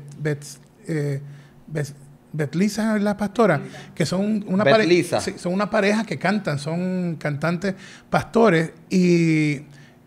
eh, la pastora, que son una, pareja, son una pareja que cantan, son cantantes pastores, y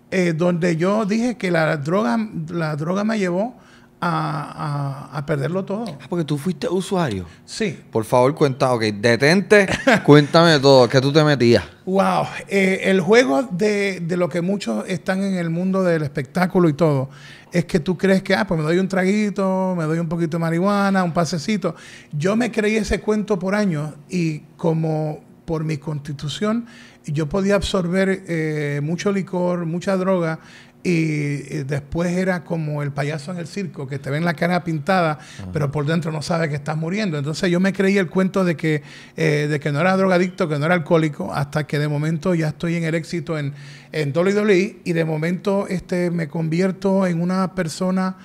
eh, donde yo dije que la droga, la droga me llevó a, perderlo todo. Ah, porque tú fuiste usuario. Sí. Por favor, cuenta, ok, detente, *laughs* cuéntame todo, que tú te metías. Wow, eh, el juego de, lo que muchos están en el mundo del espectáculo y todo, es que tú crees que, ah, pues me doy un traguito, me doy un poquito de marihuana, un pasecito. Yo me creí ese cuento por años y como por mi constitución, yo podía absorber eh, mucho licor, mucha droga y, después era como el payaso en el circo, que te ven la cara pintada, pero por dentro no sabes que estás muriendo. Entonces yo me creí el cuento de que, eh, de que no era drogadicto, que no era alcohólico, hasta que de momento ya estoy en el éxito en, en Dolly y de momento este, me convierto en una persona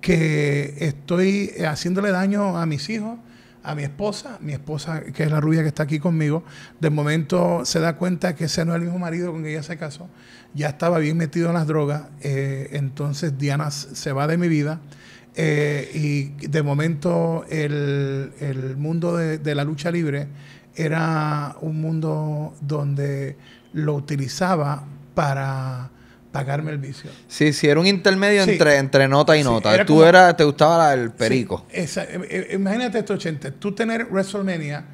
que estoy haciéndole daño a mis hijos a mi esposa, mi esposa que es la rubia que está aquí conmigo, de momento se da cuenta que ese no es el mismo marido con que ella se casó, ya estaba bien metido en las drogas, eh, entonces Diana se va de mi vida. Eh, y de momento el, mundo de, la lucha libre era un mundo donde lo utilizaba para pagarme el vicio. Sí, sí, era un intermedio entre, entre nota y nota. Tú te gustaba el perico. Eh, imagínate esto, 80. Tú tener WrestleMania,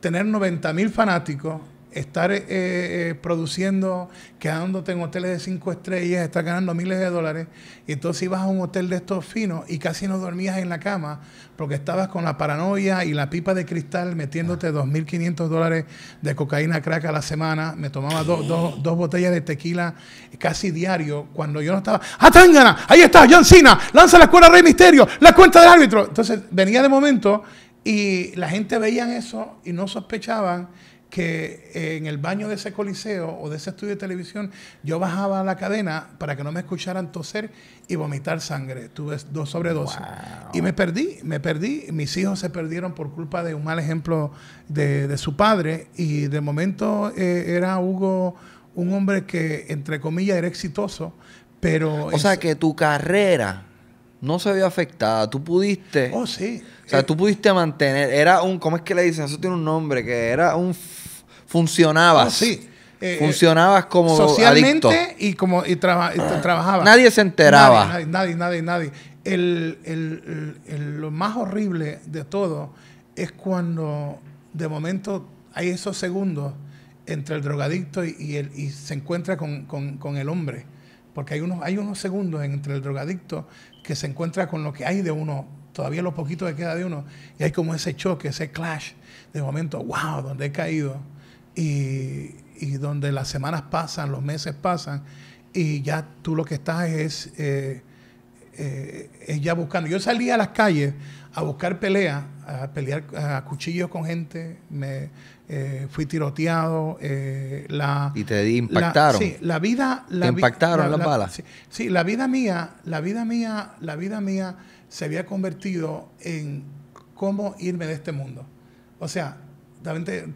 tener 90 mil fanáticos, estar eh, eh, produciendo, quedándote en hoteles de cinco estrellas, estar ganando miles de dólares, y entonces ibas a un hotel de estos finos y casi no dormías en la cama porque estabas con la paranoia y la pipa de cristal metiéndote 2.500 ah. dólares de cocaína crack a la semana, me tomaba dos botellas de tequila casi diario cuando yo no estaba, ¡Atángana! ¡Ah, Ahí está, John lanza la escuela Rey Misterio, la cuenta del árbitro. Entonces venía de momento y la gente veía eso y no sospechaban que eh, en el baño de ese coliseo o de ese estudio de televisión yo bajaba la cadena para que no me escucharan toser y vomitar sangre. Tuve dos sobre dos Y me perdí, me perdí. Mis hijos se perdieron por culpa de un mal ejemplo de, su padre y de momento eh, era Hugo un hombre que, entre comillas, era exitoso, pero... O sea que tu carrera no se vio afectada. Tú pudiste. Oh, sí. O sea, eh. tú pudiste mantener. Era un. ¿Cómo es que le dicen? Eso tiene un nombre. Que era un. Funcionabas. Oh, sí. Eh, eh, funcionabas como socialmente y como y, Nadie se enteraba. Nadie, nadie, nadie, nadie. El, lo más horrible de todo es cuando de momento hay esos segundos entre el drogadicto y, el, y se encuentra con, con, el hombre. Porque hay unos, hay unos segundos entre el drogadicto que se encuentra con lo que hay de uno, todavía lo poquito que queda de uno, y hay como ese choque, ese clash de momento, wow, donde he caído, y, donde las semanas pasan, los meses pasan, y ya tú lo que estás es, eh, eh, es ya buscando. Yo salí a las calles a buscar peleas, a pelear a cuchillos con gente, me, eh, fui tiroteado. Eh, la, y te impactaron. sí, la vida. ¿Te impactaron la, las balas. Sí, la vida mía, la vida mía, la vida mía se había convertido en cómo irme de este mundo. O sea,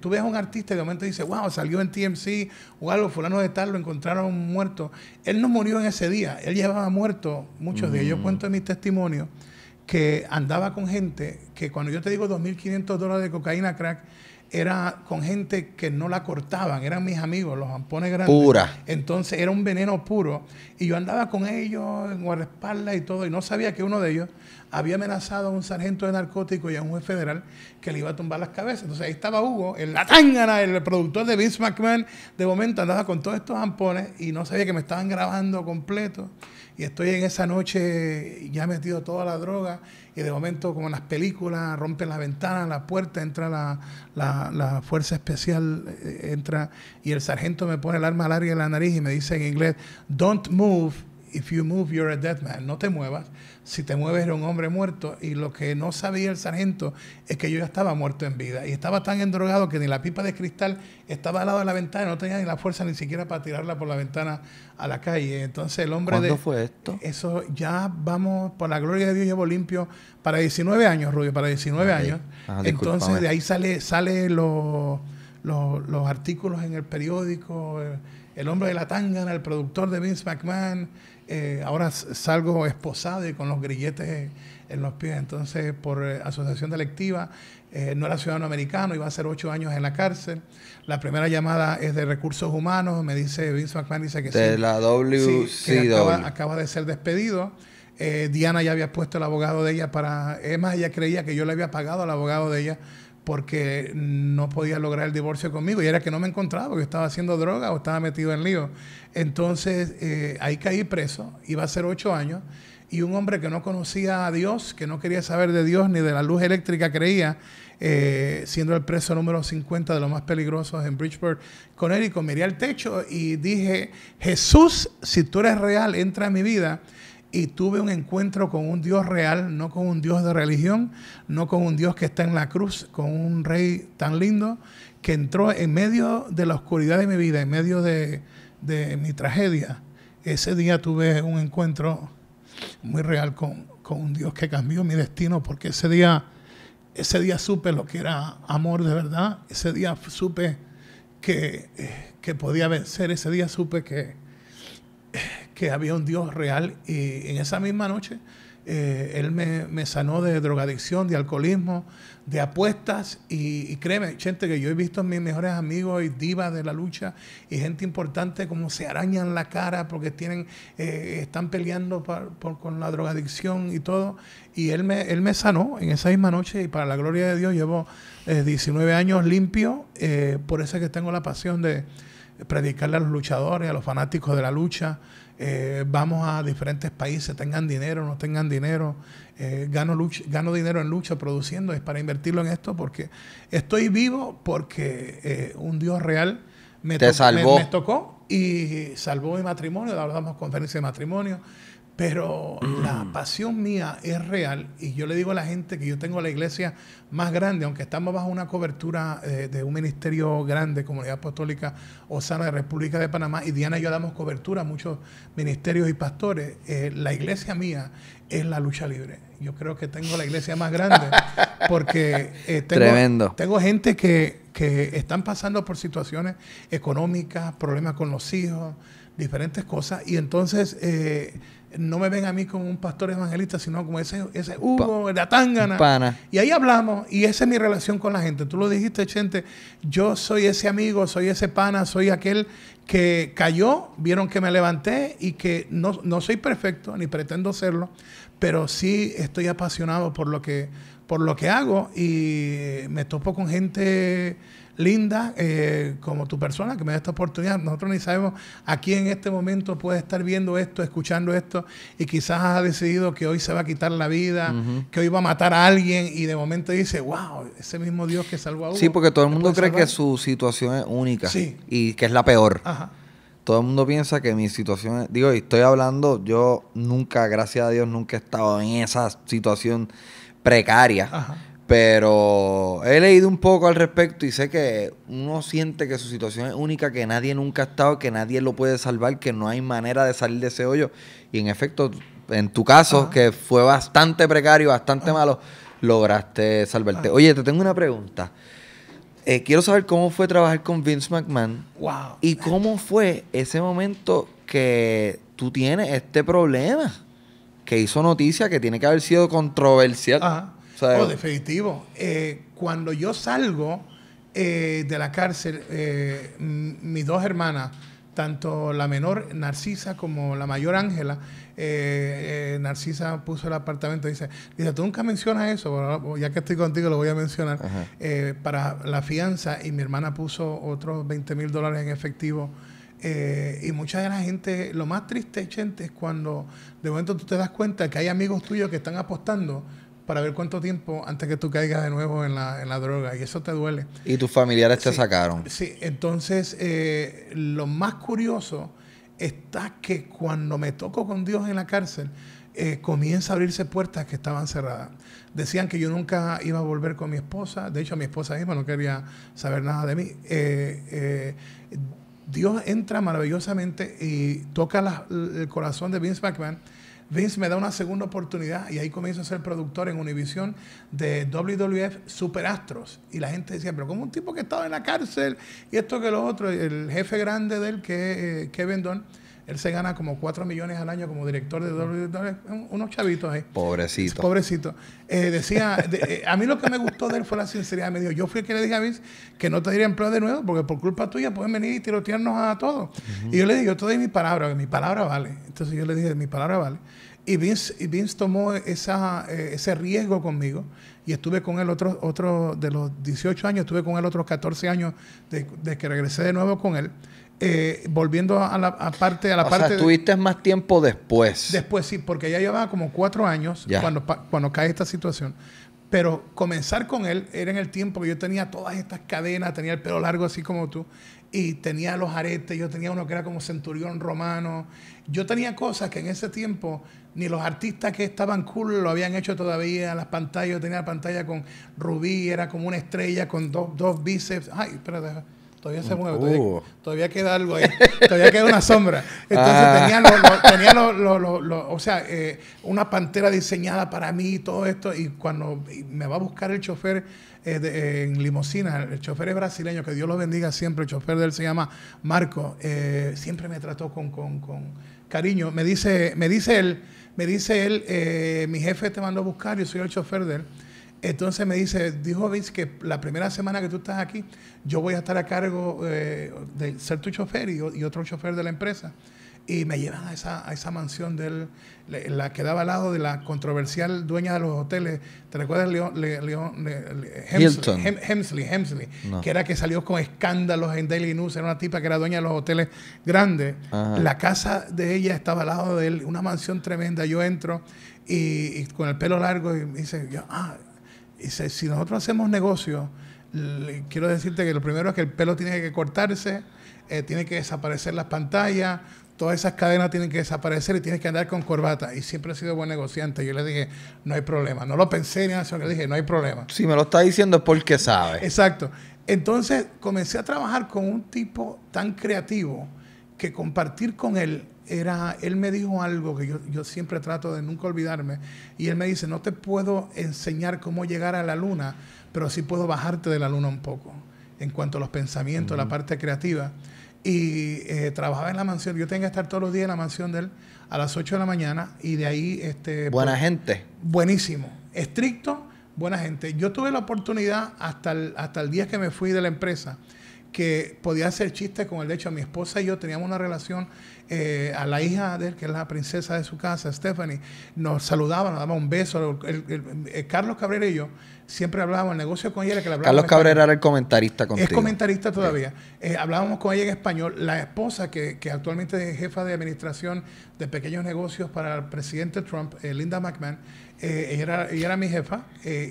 tú ves a un artista que de momento dice, wow, salió en TMC o algo, fulano de tal, lo encontraron muerto. Él no murió en ese día, él llevaba muerto muchos días. Yo mm. cuento en mi testimonio que andaba con gente que cuando yo te digo 2.500 dólares de cocaína crack, era con gente que no la cortaban, eran mis amigos, los jampones grandes. Pura. Entonces era un veneno puro. Y yo andaba con ellos en guardaespaldas y todo, y no sabía que uno de ellos había amenazado a un sargento de narcóticos y a un juez federal que le iba a tumbar las cabezas. Entonces ahí estaba Hugo, el Tángana, el productor de Vince McMahon. De momento andaba con todos estos ampones y no sabía que me estaban grabando completo. Y estoy en esa noche ya metido toda la droga y de momento, como en las películas, rompen la ventana, la puerta, entra la, la, fuerza especial, eh, entra y el sargento me pone el arma al área de la nariz y me dice en inglés, don't move, If you move, you're a dead man. No te muevas. Si te mueves, eres un hombre muerto. Y lo que no sabía el sargento es que yo ya estaba muerto en vida. Y estaba tan endrogado que ni la pipa de cristal estaba al lado de la ventana. No tenía ni la fuerza ni siquiera para tirarla por la ventana a la calle. Entonces el hombre ¿Cuándo de... fue esto? Eso ya vamos, por la gloria de Dios, llevo limpio para 19 años, Rubio, para 19 años. Ah, Entonces de ahí sale, sale los, los, artículos en el periódico. El, el hombre de la tangana, el productor de Vince McMahon, eh, ahora salgo esposado y con los grilletes en los pies. Entonces, por eh, asociación delictiva, eh, no era ciudadano americano, iba a ser ocho años en la cárcel. La primera llamada es de recursos humanos, me dice Vince McMahon, dice que la acaba, de ser despedido. Diana ya había puesto el abogado de ella para... Es más, ella creía que yo le había pagado al abogado de ella porque no podía lograr el divorcio conmigo y era que no me encontraba, porque estaba haciendo droga o estaba metido en lío. Entonces eh, ahí caí preso, iba a ser ocho años, y un hombre que no conocía a Dios, que no quería saber de Dios ni de la luz eléctrica creía, eh, siendo el preso número 50 de los más peligrosos en Bridgeport, con él y miré al techo y dije, Jesús, si tú eres real, entra en mi vida y tuve un encuentro con un Dios real, no con un Dios de religión, no con un Dios que está en la cruz, con un rey tan lindo que entró en medio de la oscuridad de mi vida, en medio de, mi tragedia. Ese día tuve un encuentro muy real con, un Dios que cambió mi destino, porque ese día, ese día supe lo que era amor de verdad, ese día supe que eh, podía vencer, ese día supe que que había un Dios real y en esa misma noche eh, él me, me, sanó de drogadicción, de alcoholismo, de apuestas y, créeme, gente, que yo he visto a mis mejores amigos y divas de la lucha y gente importante como se arañan la cara porque tienen, eh, están peleando por, con la drogadicción y todo. Y él me, él me sanó en esa misma noche y para la gloria de Dios llevo 19 eh, años limpio, por eso que tengo la pasión de predicarle a los luchadores, a los fanáticos de la lucha. Eh, vamos a diferentes países, tengan dinero, no tengan dinero, eh, gano, gano dinero en lucha produciendo, es para invertirlo en esto, porque estoy vivo porque eh, un Dios real me, salvó. Me, tocó y salvó mi matrimonio, ahora damos conferencia de matrimonio, pero la mm. pasión mía es real y yo le digo a la gente que yo tengo la iglesia más grande, aunque estamos bajo una cobertura eh, de un ministerio grande, Comunidad Apostólica Osana de República de Panamá, y Diana y yo damos cobertura a muchos ministerios y pastores, eh, la iglesia mía es la lucha libre. Yo creo que tengo la iglesia más grande *laughs* porque eh, tengo, tengo gente que, que están pasando por situaciones económicas, problemas con los hijos, diferentes cosas, y entonces no me ven a mí como un pastor evangelista, sino como ese, ese Hugo, de la Y ahí hablamos, y esa es mi relación con la gente. Tú lo dijiste, gente yo soy ese amigo, soy ese pana, soy aquel que cayó, vieron que me levanté y que no, soy perfecto, ni pretendo serlo, pero sí estoy apasionado por lo que, por lo que hago y me topo con gente linda eh, como tu persona que me da esta oportunidad. Nosotros ni sabemos a quién en este momento puede estar viendo esto, escuchando esto y quizás ha decidido que hoy se va a quitar la vida, que hoy va a matar a alguien y de momento dice, wow, ese mismo Dios que salvó a uno. Sí, porque todo el mundo cree que su situación es única y que es la peor. Todo el mundo piensa que mi situación es, digo, y estoy hablando, yo nunca, gracias a Dios, nunca he estado en esa situación precaria. Ajá pero he leído un poco al respecto y sé que uno siente que su situación es única, que nadie nunca ha estado, que nadie lo puede salvar, que no hay manera de salir de ese hoyo. Y en efecto, en tu caso, que fue bastante precario, bastante malo, lograste salvarte. Oye, te tengo una pregunta. Eh, quiero saber cómo fue trabajar con Vince McMahon. Wow. Y cómo fue ese momento que tú tienes este problema que hizo noticia, que tiene que haber sido controversial. Ajá o oh, definitivo. Eh, cuando yo salgo eh, de la cárcel, eh, mis dos hermanas, tanto la menor Narcisa como la mayor Ángela, Narcisa puso el apartamento y dice, dice, tú nunca mencionas eso, pues ya que estoy contigo lo voy a mencionar, para la fianza y mi hermana puso otros 20 mil dólares en efectivo. y mucha de la gente, lo más triste, gente, es cuando de momento tú te das cuenta que hay amigos tuyos que están apostando para ver cuánto tiempo antes que tú caigas de nuevo en la, droga. Y eso te duele. Y tus familiares te sacaron. Sí, entonces eh, lo más curioso está que cuando me toco con Dios en la cárcel, comienzan eh, comienza a abrirse puertas que estaban cerradas. Decían que yo nunca iba a volver con mi esposa. De hecho, mi esposa misma no quería saber nada de mí. Eh, Dios entra maravillosamente y toca el corazón de Vince McMahon Vince me da una segunda oportunidad y ahí comienzo a ser productor en Univision de WWF Superastros. Y la gente decía, pero como un tipo que estaba en la cárcel y esto que lo otro, el jefe grande de él, que es eh, Kevin Don, él se gana como 4 millones al año como director de WWF, unos chavitos ahí. Pobrecito. Pobrecito. Eh, decía, eh, a mí lo que me gustó de él fue la sinceridad. Me dijo, yo fui el que le dije a Vince que no te diría empleo de nuevo porque por culpa tuya pueden venir y tirotearnos a todos. Y yo le dije, yo te doy mi palabra, que mi palabra vale. Entonces yo le dije, mi palabra vale. Y Vince, y tomó esa, eh, ese riesgo conmigo y estuve con él otros, otro, de los 18 años, estuve con él otros 14 años de, que regresé de nuevo con él. Eh, volviendo a la parte a la o parte sea, tuviste más tiempo después después sí porque ya llevaba como cuatro años cuando cuando cae esta situación pero comenzar con él era en el tiempo que yo tenía todas estas cadenas, tenía el pelo largo así como tú, y tenía los aretes, yo tenía uno que era como centurión romano. Yo tenía cosas que en ese tiempo ni los artistas que estaban cool lo habían hecho todavía. Las pantallas, yo tenía la pantalla con rubí, era como una estrella con dos, dos bíceps. Ay, espérate. Todavía se mueve, uh. todavía, queda algo ahí, todavía queda una sombra. Entonces ah. tenía, lo, lo, lo, o sea, eh, una pantera diseñada para mí y todo esto. Y cuando me va a buscar el chofer eh, en limosina, el chofer es brasileño, que Dios lo bendiga siempre, el chofer de él se llama Marco, eh, siempre me trató con, con, cariño. Me dice, me dice él, me dice él, mi jefe te mandó a buscar, yo soy el chofer de él. Entonces me dice, dijo Vince que la primera semana que tú estás aquí, yo voy a estar a cargo eh, de ser tu chofer y, otro chofer de la empresa. Y me llevan a esa, a esa mansión de él, la que daba al lado de la controversial dueña de los hoteles. ¿Te recuerdas, Leon, Hemsley, Hemsley, que era que salió con escándalos en Daily News, era una tipa que era dueña de los hoteles grandes. La casa de ella estaba al lado de él, una mansión tremenda. Yo entro y, con el pelo largo y me dice, ah, si nosotros hacemos negocio, quiero decirte que lo primero es que el pelo tiene que cortarse, eh, tiene que desaparecer las pantallas, todas esas cadenas tienen que desaparecer y tienes que andar con corbata. Y siempre ha sido buen negociante. Yo le dije, no hay problema. No lo pensé ni nada, sino le dije, no hay problema. Si me lo está diciendo es porque sabe. Exacto. Entonces comencé a trabajar con un tipo tan creativo que compartir con él era, él me dijo algo que yo, siempre trato de nunca olvidarme, y él me dice, no te puedo enseñar cómo llegar a la luna, pero sí puedo bajarte de la luna un poco, en cuanto a los pensamientos, la parte creativa. Y eh, trabajaba en la mansión, yo tenía que estar todos los días en la mansión de él a las 8 de la mañana, y de ahí... Este, pues Buena gente. Buenísimo, estricto, buena gente. Yo tuve la oportunidad hasta el, hasta el día que me fui de la empresa que podía hacer chistes con el De hecho, mi esposa y yo teníamos una relación eh, a la hija de él, que es la princesa de su casa, Stephanie, nos saludaba, nos daba un beso. Carlos Cabrera y yo siempre hablábamos, el negocio con ella que Carlos Cabrera era el comentarista contigo. Es comentarista todavía. Eh, hablábamos con ella en español. La esposa, que, actualmente es jefa de administración de pequeños negocios para el presidente Trump, eh, Linda McMahon, ella era, era, mi jefa.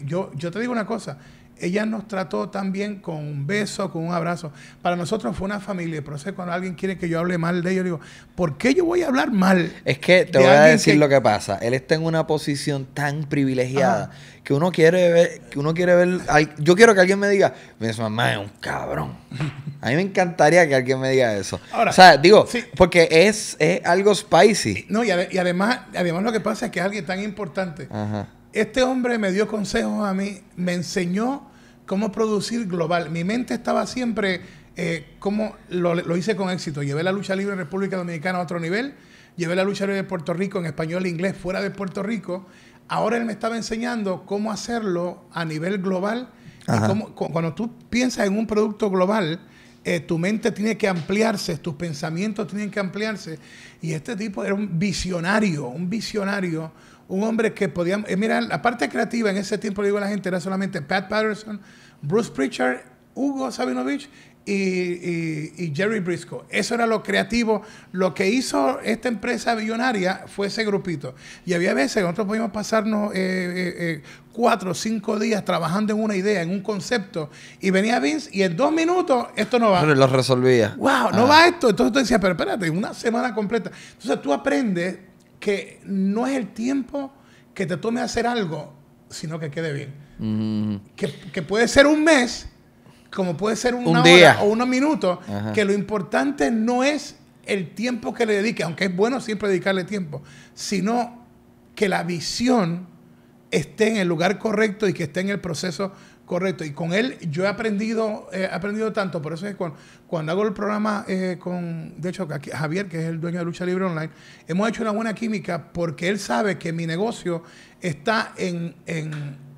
yo, yo te digo una cosa ella nos trató también con un beso, con un abrazo. Para nosotros fue una familia. Por eso cuando alguien quiere que yo hable mal de ellos, digo, ¿por qué yo voy a hablar mal? Es que te voy a decir lo que pasa. Él está en una posición tan privilegiada que uno quiere ver, que uno quiere ver. Yo quiero que alguien me diga, mi mamá es un cabrón. A mí me encantaría que alguien me diga eso. Ahora, o sea, digo, porque es, algo spicy. No, y, además, además lo que pasa es que es alguien tan importante. Este hombre me dio consejos a mí, me enseñó cómo producir global. Mi mente estaba siempre, eh, cómo lo, hice con éxito. Llevé la lucha libre en República Dominicana a otro nivel, llevé la lucha libre de Puerto Rico en español e inglés fuera de Puerto Rico. Ahora él me estaba enseñando cómo hacerlo a nivel global. cuando tú piensas en un producto global, eh, tu mente tiene que ampliarse, tus pensamientos tienen que ampliarse. Y este tipo era un visionario, un visionario, un hombre que podía... Eh, mira, la parte creativa en ese tiempo, le digo a la gente, era solamente Pat Patterson, Bruce Pritchard, Hugo Sabinovich y, Jerry Briscoe. Eso era lo creativo. Lo que hizo esta empresa billonaria fue ese grupito. Y había veces que nosotros podíamos pasarnos eh, eh, eh, cuatro o cinco días trabajando en una idea, en un concepto, y venía Vince y en dos minutos esto no va. Pero lo resolvía. ¡Wow! No ah. va esto. Entonces tú decías, pero espérate, una semana completa. Entonces tú aprendes que no es el tiempo que te tome hacer algo, sino que quede bien. Que, puede ser un mes, como puede ser una un día. Hora o unos minutos, que lo importante no es el tiempo que le dedique, aunque es bueno siempre dedicarle tiempo, sino que la visión esté en el lugar correcto y que esté en el proceso correcto. Y con él yo he aprendido, eh, he aprendido tanto, por eso es cuando, hago el programa eh, con, de hecho, Javier, que es el dueño de Lucha Libre Online, hemos hecho una buena química porque él sabe que mi negocio está en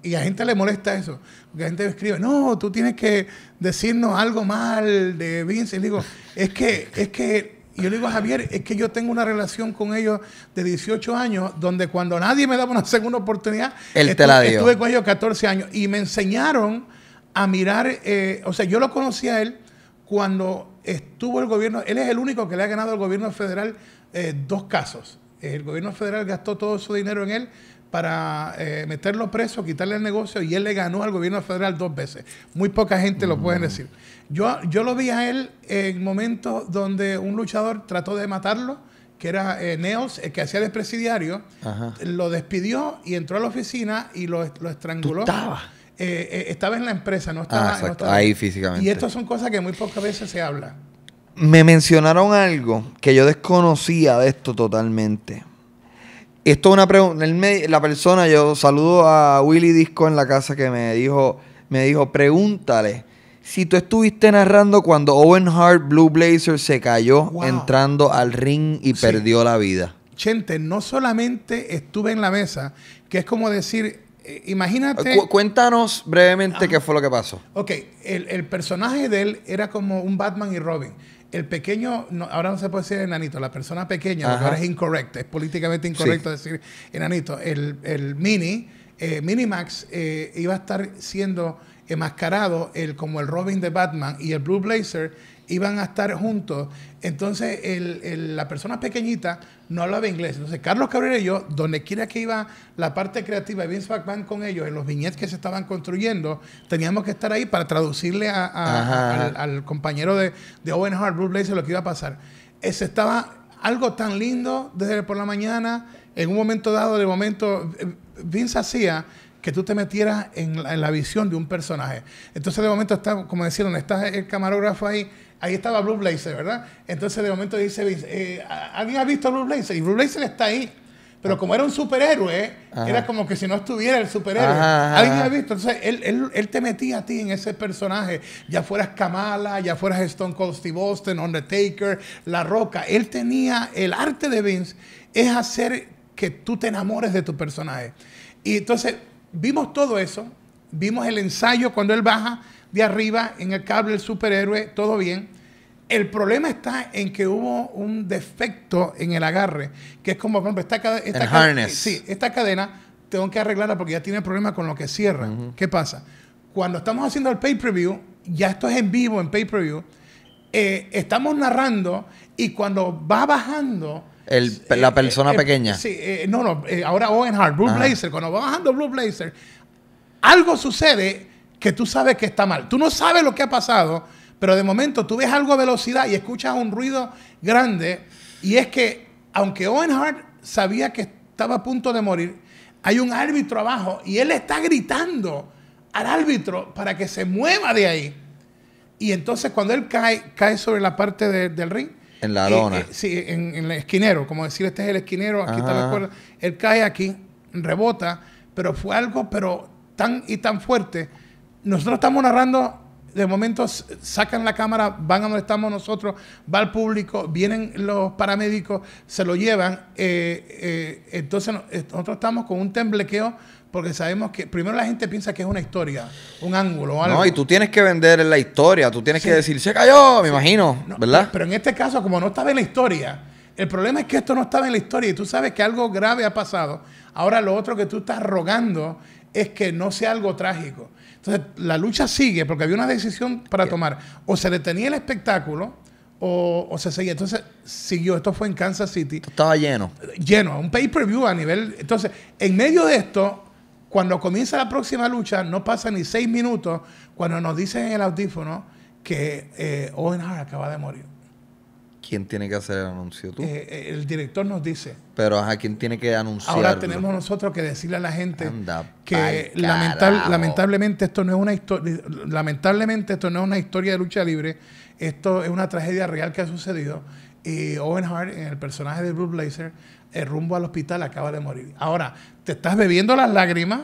y a gente le molesta eso. Porque la gente me escribe, no, tú tienes que decirnos algo mal de Vince. Y le digo, es que, es que, yo le digo a Javier, es que yo tengo una relación con ellos de 18 años, donde cuando nadie me daba una segunda oportunidad, Él estuve, te la dio. estuve con ellos 14 años. Y me enseñaron a mirar, eh, o sea, yo lo conocí a él cuando estuvo el gobierno, él es el único que le ha ganado al gobierno federal eh, dos casos. El gobierno federal gastó todo su dinero en él, para eh, meterlo preso, quitarle el negocio y él le ganó al gobierno federal dos veces. Muy poca gente lo puede mm. decir. Yo, yo lo vi a él en momentos donde un luchador trató de matarlo, que era eh, Neos, el que hacía de presidiario, lo despidió y entró a la oficina y lo, estranguló. estaba eh, estaba en la empresa, no ah, estaba, No estaba ahí físicamente. Y estas son cosas que muy pocas veces se habla. Me mencionaron algo que yo desconocía de esto totalmente esto es una pregunta. la persona, yo saludo a Willy Disco en la casa que me dijo, me dijo, pregúntale. Si tú estuviste narrando cuando Owen Hart Blue Blazer se cayó entrando al ring y perdió la vida. Chente, no solamente estuve en la mesa, que es como decir, eh, imagínate. cuéntanos brevemente ah. qué fue lo que pasó. Ok, el, el personaje de él era como un Batman y Robin el pequeño, ahora no se puede decir enanito, la persona pequeña, ahora es incorrecto, es políticamente incorrecto decir enanito. El, el mini, eh, Minimax, eh, iba a estar siendo enmascarado el, como el Robin de Batman y el Blue Blazer iban a estar juntos. Entonces, la persona pequeñita no hablaba inglés. Entonces, Carlos Cabrera y yo, donde quiera que iba la parte creativa y Vince McMahon con ellos, en los viñetes que se estaban construyendo, teníamos que estar ahí para traducirle al, compañero de, Owen Hart, Bruce Blazer, lo que iba a pasar. Ese estaba algo tan lindo desde por la mañana, en un momento dado, de momento, eh, Vince hacía que tú te metieras en la, visión de un personaje. Entonces, de momento, está, como decían, está el camarógrafo ahí ahí estaba Blue Blazer, ¿verdad? Entonces de momento dice, eh, ¿alguien ha visto Blue Blazer? Y Blue Blazer está ahí. Pero como era un superhéroe, era como que si no estuviera el superhéroe. Alguien ha visto. Entonces, él, él, él, te metía a ti en ese personaje. Ya fueras Kamala, ya fueras Stone Cold Steve Austin, Undertaker, La Roca. Él tenía el arte de Vince, es hacer que tú te enamores de tu personaje. Y entonces, vimos todo eso. Vimos el ensayo cuando él baja de arriba en el cable el superhéroe, todo bien. El problema está en que hubo un defecto en el agarre, que es como, por ejemplo, esta, cadena. esta, cadena, sí, esta cadena tengo que arreglarla porque ya tiene problemas con lo que cierra. ¿Qué pasa? Cuando estamos haciendo el pay-per-view, ya esto es en vivo, en pay-per-view, eh, estamos narrando y cuando va bajando... Eh, la eh, persona pequeña. Sí, no, no, ahora Owen Hart, Blue Blazer, cuando va bajando Blue Blazer, algo sucede que tú sabes que está mal. Tú no sabes lo que ha pasado pero de momento tú ves algo a velocidad y escuchas un ruido grande. Y es que, aunque Owen Hart sabía que estaba a punto de morir, hay un árbitro abajo y él está gritando al árbitro para que se mueva de ahí. Y entonces cuando él cae, cae sobre la parte del ring. En la lona. Eh, eh, sí, en, el esquinero. Como decir, este es el esquinero, aquí está la cuerda. Él cae aquí, rebota, pero fue algo, pero tan y tan fuerte. Nosotros estamos narrando de momento sacan la cámara, van a donde estamos nosotros, va al público, vienen los paramédicos, se lo llevan. Eh, eh, entonces nosotros estamos con un temblequeo porque sabemos que primero la gente piensa que es una historia, un ángulo. O algo. No, y tú tienes que vender la historia, tú tienes que decir, se cayó, me imagino, ¿verdad? Pero en este caso, como no estaba en la historia, el problema es que esto no estaba en la historia y tú sabes que algo grave ha pasado. Ahora lo otro que tú estás rogando es que no sea algo trágico. Entonces, la lucha sigue porque había una decisión para tomar. O se detenía el espectáculo o, se seguía. Entonces, siguió. Esto fue en Kansas City. estaba lleno. Lleno, un pay-per-view a nivel. Entonces, en medio de esto, cuando comienza la próxima lucha, no pasa ni seis minutos cuando nos dicen en el audífono que eh, Owen Hart acaba de morir. ¿Quién tiene que hacer el anuncio? ¿Tú? Eh, eh, el director nos dice. Pero a ¿quién tiene que anunciar? Ahora tenemos nosotros que decirle a la gente que lamentablemente esto no es una historia, lamentablemente esto no es una historia de lucha libre, esto es una tragedia real que ha sucedido. Y Owen Hart, en el personaje de Blue Blazer, el eh, rumbo al hospital acaba de morir. Ahora, te estás bebiendo las lágrimas.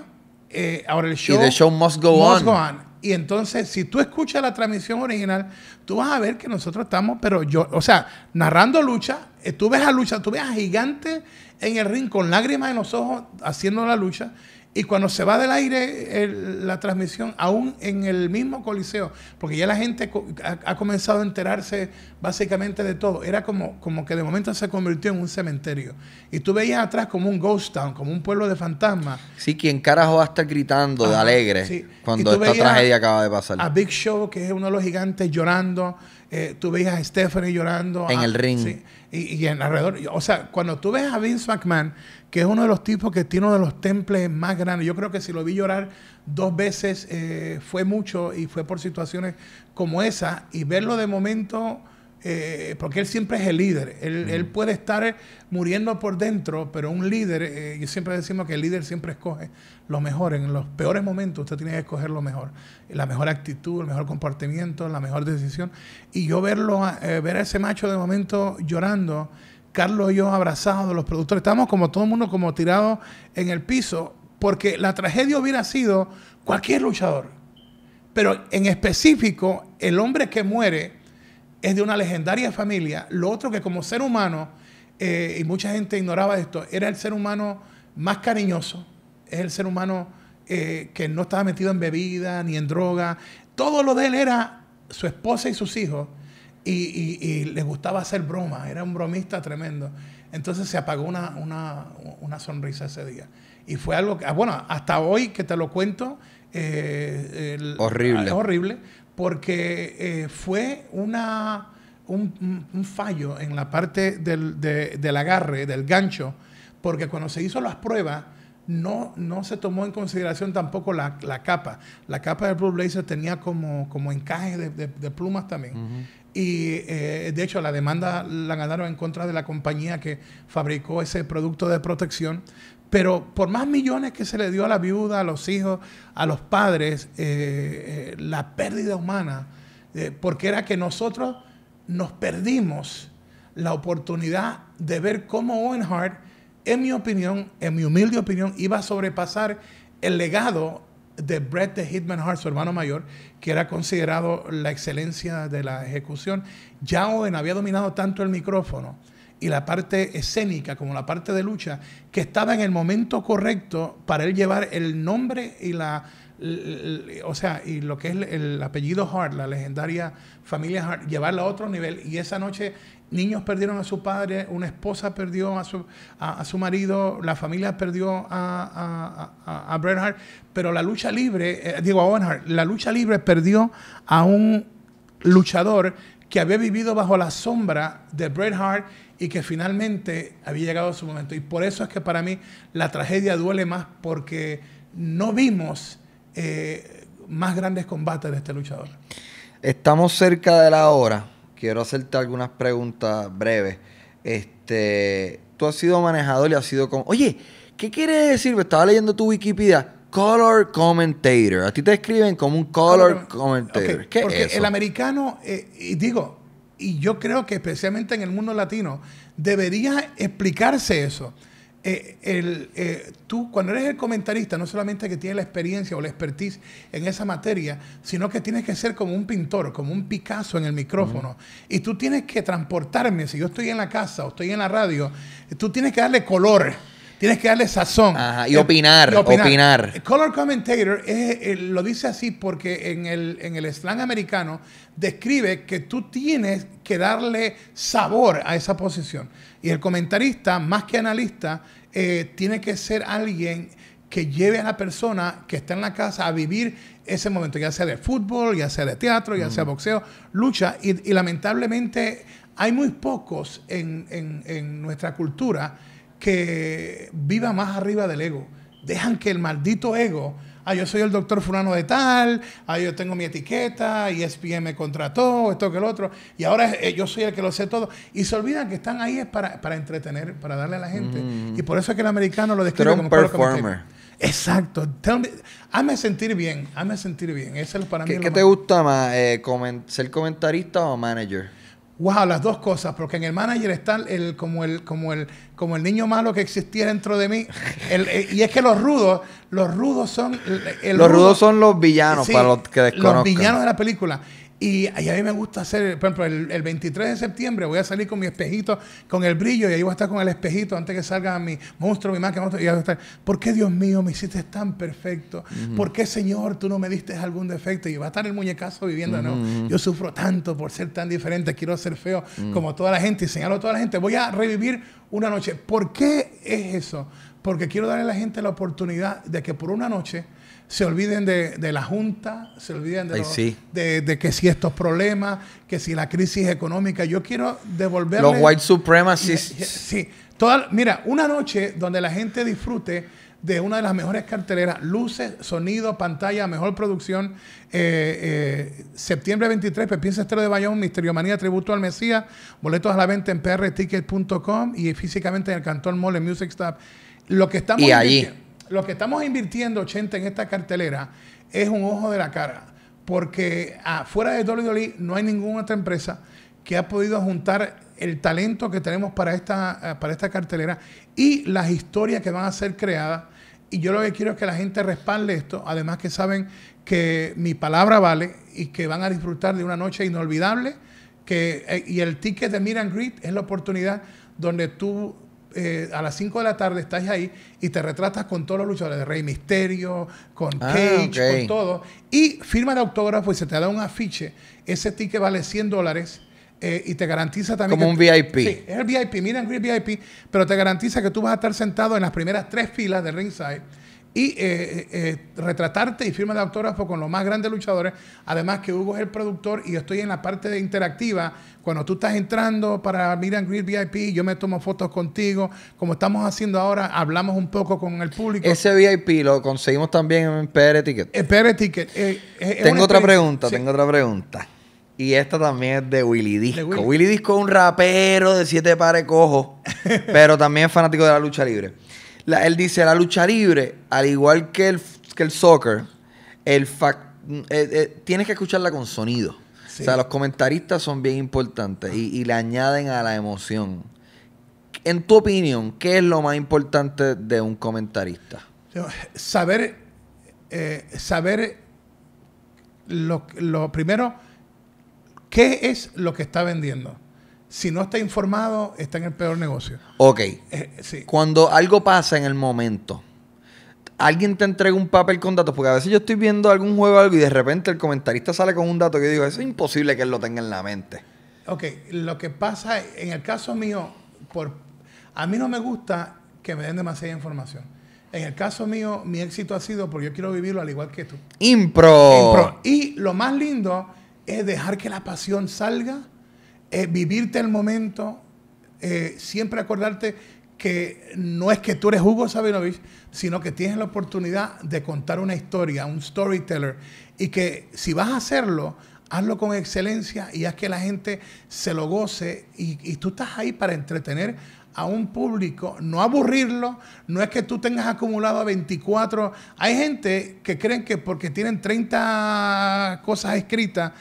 ahora el show. Y the show must Go on. Y entonces, si tú escuchas la transmisión original, tú vas a ver que nosotros estamos, pero yo, o sea, narrando lucha, eh, tú ves a lucha, tú ves a gigante en el ring con lágrimas en los ojos haciendo la lucha. Y cuando se va del aire la transmisión, aún en el mismo coliseo, porque ya la gente ha, comenzado a enterarse básicamente de todo, era como, como que de momento se convirtió en un cementerio. Y tú veías atrás como un ghost town, como un pueblo de fantasmas. Sí, quien carajo hasta gritando de alegre cuando esta tragedia acaba de pasar. A Big Show, que es uno de los gigantes, llorando. Eh, tú veías a Stephanie llorando. En ah, el ring. Sí y, alrededor. O sea, cuando tú ves a Vince McMahon, que es uno de los tipos que tiene uno de los temples más grandes, yo creo que si lo vi llorar dos veces eh, fue mucho y fue por situaciones como esa, y verlo de momento eh, porque él siempre es el líder. Él, puede estar eh, muriendo por dentro, pero un líder, eh, yo siempre decimos que el líder siempre escoge lo mejor. En los peores momentos usted tiene que escoger lo mejor. La mejor actitud, el mejor comportamiento, la mejor decisión. Y yo verlo, ver a ese macho de momento llorando, Carlos y yo abrazados, los productores, estamos como todo el mundo como tirados en el piso, porque la tragedia hubiera sido cualquier luchador. Pero en específico, el hombre que muere, es de una legendaria familia. Lo otro que como ser humano, eh, y mucha gente ignoraba esto, era el ser humano más cariñoso, es el ser humano eh, que no estaba metido en bebida ni en droga. Todo lo de él era su esposa y sus hijos. Y, y, le gustaba hacer bromas, era un bromista tremendo. Entonces se apagó una, sonrisa ese día. Y fue algo que, ah, bueno, hasta hoy que te lo cuento, eh, horrible. Es horrible porque eh, fue una, un, fallo en la parte del, agarre, del gancho, porque cuando se hizo las pruebas, no, no se tomó en consideración tampoco la, capa. La capa del Blue Blazer tenía como, como encaje de, plumas también. Y eh, de hecho la demanda la ganaron en contra de la compañía que fabricó ese producto de protección pero por más millones que se le dio a la viuda, a los hijos, a los padres, eh, eh, la pérdida humana, eh, porque era que nosotros nos perdimos la oportunidad de ver cómo Owen Hart, en mi opinión, en mi humilde opinión, iba a sobrepasar el legado de Brett de Hitman Hart, su hermano mayor, que era considerado la excelencia de la ejecución. Ya Owen había dominado tanto el micrófono y la parte escénica, como la parte de lucha, que estaba en el momento correcto para él llevar el nombre y la o sea, y lo que es el apellido Hart, la legendaria familia Hart, llevarla a otro nivel. Y esa noche niños perdieron a su padre, una esposa perdió a su, a, su marido, la familia perdió a, a, Bret Hart, pero la lucha libre, eh, digo a Owen la lucha libre perdió a un luchador que había vivido bajo la sombra de Bret Hart y que finalmente había llegado a su momento. Y por eso es que para mí la tragedia duele más porque no vimos eh, más grandes combates de este luchador. Estamos cerca de la hora. Quiero hacerte algunas preguntas breves. Este, tú has sido manejador y has sido como, Oye, ¿qué quiere decir? estaba leyendo tu Wikipedia color commentator. A ti te escriben como un color, commentator. ¿Qué el americano, eh, y digo, y yo creo que especialmente en el mundo latino, debería explicarse eso. Eh, eh, tú, cuando eres el comentarista, no solamente que tienes la experiencia o la expertise en esa materia, sino que tienes que ser como un pintor, como un Picasso en el micrófono. Y tú tienes que transportarme, si yo estoy en la casa o estoy en la radio, tú tienes que darle color Tienes que darle sazón. Eh, y, opinar, opinar, El color commentator es, eh, lo dice así porque en el, en el slang americano describe que tú tienes que darle sabor a esa posición. Y el comentarista, más que analista, eh, tiene que ser alguien que lleve a la persona que está en la casa a vivir ese momento, ya sea de fútbol, ya sea de teatro, ya sea boxeo, lucha. Y, lamentablemente hay muy pocos en, en, en nuestra cultura que viva más arriba del ego. Dejan que el maldito ego, ah, yo soy el doctor fulano de tal, ah, yo tengo mi etiqueta, y e ESPN me contrató, esto que el otro, y ahora eh, yo soy el que lo sé todo. Y se olvidan que están ahí es para, entretener, para darle a la gente. Mm. Y por eso es que el americano lo describe como performer. Exacto. hazme sentir bien, hazme sentir bien. Eso es para ¿Qué, mí. ¿Qué te gusta más, eh, ser comentarista o manager? wow, las dos cosas, porque en el manager está el, como, el, como, el, como el niño malo que existía dentro de mí. Eh, y es que los rudos, los rudos son... los rudos son los villanos, para los que desconozcan. Los villanos de la película. Y, a mí me gusta hacer, por ejemplo, el, 23 de septiembre voy a salir con mi espejito, con el brillo, y ahí voy a estar con el espejito antes que salga mi monstruo, mi máquina, y a estar, ¿por qué Dios mío me hiciste tan perfecto? ¿Por qué Señor tú no me diste algún defecto? Y va a estar el muñecazo viviendo, no, yo sufro tanto por ser tan diferente, quiero ser feo mm. como toda la gente y señalo a toda la gente, voy a revivir una noche. ¿Por qué es eso? Porque quiero darle a la gente la oportunidad de que por una noche se olviden de, la Junta, se olviden de, de, que si estos problemas, que si la crisis económica. Yo quiero devolver. Los white supremacists. Sí. Toda, mira, una noche donde la gente disfrute de una de las mejores carteleras, luces, sonido, pantalla, mejor producción. Eh, eh, septiembre 23, Pepín Cestero de Bayón, Misterio Manía, Tributo al Mesías, boletos a la venta en prticket.com y físicamente en el Cantón Mole Music Stop. Lo que estamos... Y lo que estamos invirtiendo, 80, en esta cartelera, es un ojo de la cara. Porque afuera ah, de Dolly Dolly e no hay ninguna otra empresa que ha podido juntar el talento que tenemos para esta, ah, para esta cartelera y las historias que van a ser creadas. Y yo lo que quiero es que la gente respalde esto, además que saben que mi palabra vale y que van a disfrutar de una noche inolvidable. Que, eh, y el ticket de Miran Greet es la oportunidad donde tú eh, a las 5 de la tarde estás ahí y te retratas con todos los luchadores de Rey Misterio, con ah, Cage, con todo. Y firma el autógrafo y se te da un afiche. Ese ticket vale 100 dólares. Eh, y te garantiza también. Como un VIP. Sí, es el VIP, mira el VIP, pero te garantiza que tú vas a estar sentado en las primeras tres filas de ringside y eh, eh, eh, retratarte y firma de autógrafo con los más grandes luchadores. Además que Hugo es el productor y yo estoy en la parte de interactiva. Cuando tú estás entrando para Miran Green VIP, yo me tomo fotos contigo. Como estamos haciendo ahora, hablamos un poco con el público. Ese VIP lo conseguimos también en PR Ticket. tengo otra pregunta, tengo otra pregunta. Y esta también es de Willy Disco. Willy. Disco es un rapero de siete pares cojos, *laughs* pero también fanático de la lucha libre él dice, la lucha libre, al igual que el, el soccer, el eh, eh, tienes que escucharla con sonido. O sea, los comentaristas son bien importantes y, le añaden a la emoción. En tu opinión, ¿qué es lo más importante de un comentarista? Saber, eh, saber lo, lo primero, ¿qué es lo que está vendiendo? si no está informado, está en el peor negocio. Ok. Eh, Cuando algo pasa en el momento, alguien te entrega un papel con datos, porque a veces yo estoy viendo algún juego algo y de repente el comentarista sale con un dato que yo digo, eso es imposible que él lo tenga en la mente. Ok, lo que pasa en el caso mío, por, a mí no me gusta que me den demasiada información. En el caso mío, mi éxito ha sido porque yo quiero vivirlo al igual que tú. Impro. Impro. Y lo más lindo es dejar que la pasión salga eh, vivirte el momento, eh, siempre acordarte que no es que tú eres Hugo Sabinovich, sino que tienes la oportunidad de contar una historia, un storyteller, y que si vas a hacerlo, hazlo con excelencia y haz que la gente se lo goce y, y tú estás ahí para entretener a un público, no aburrirlo, no es que tú tengas acumulado 24. Hay gente que creen que porque tienen 30 cosas escritas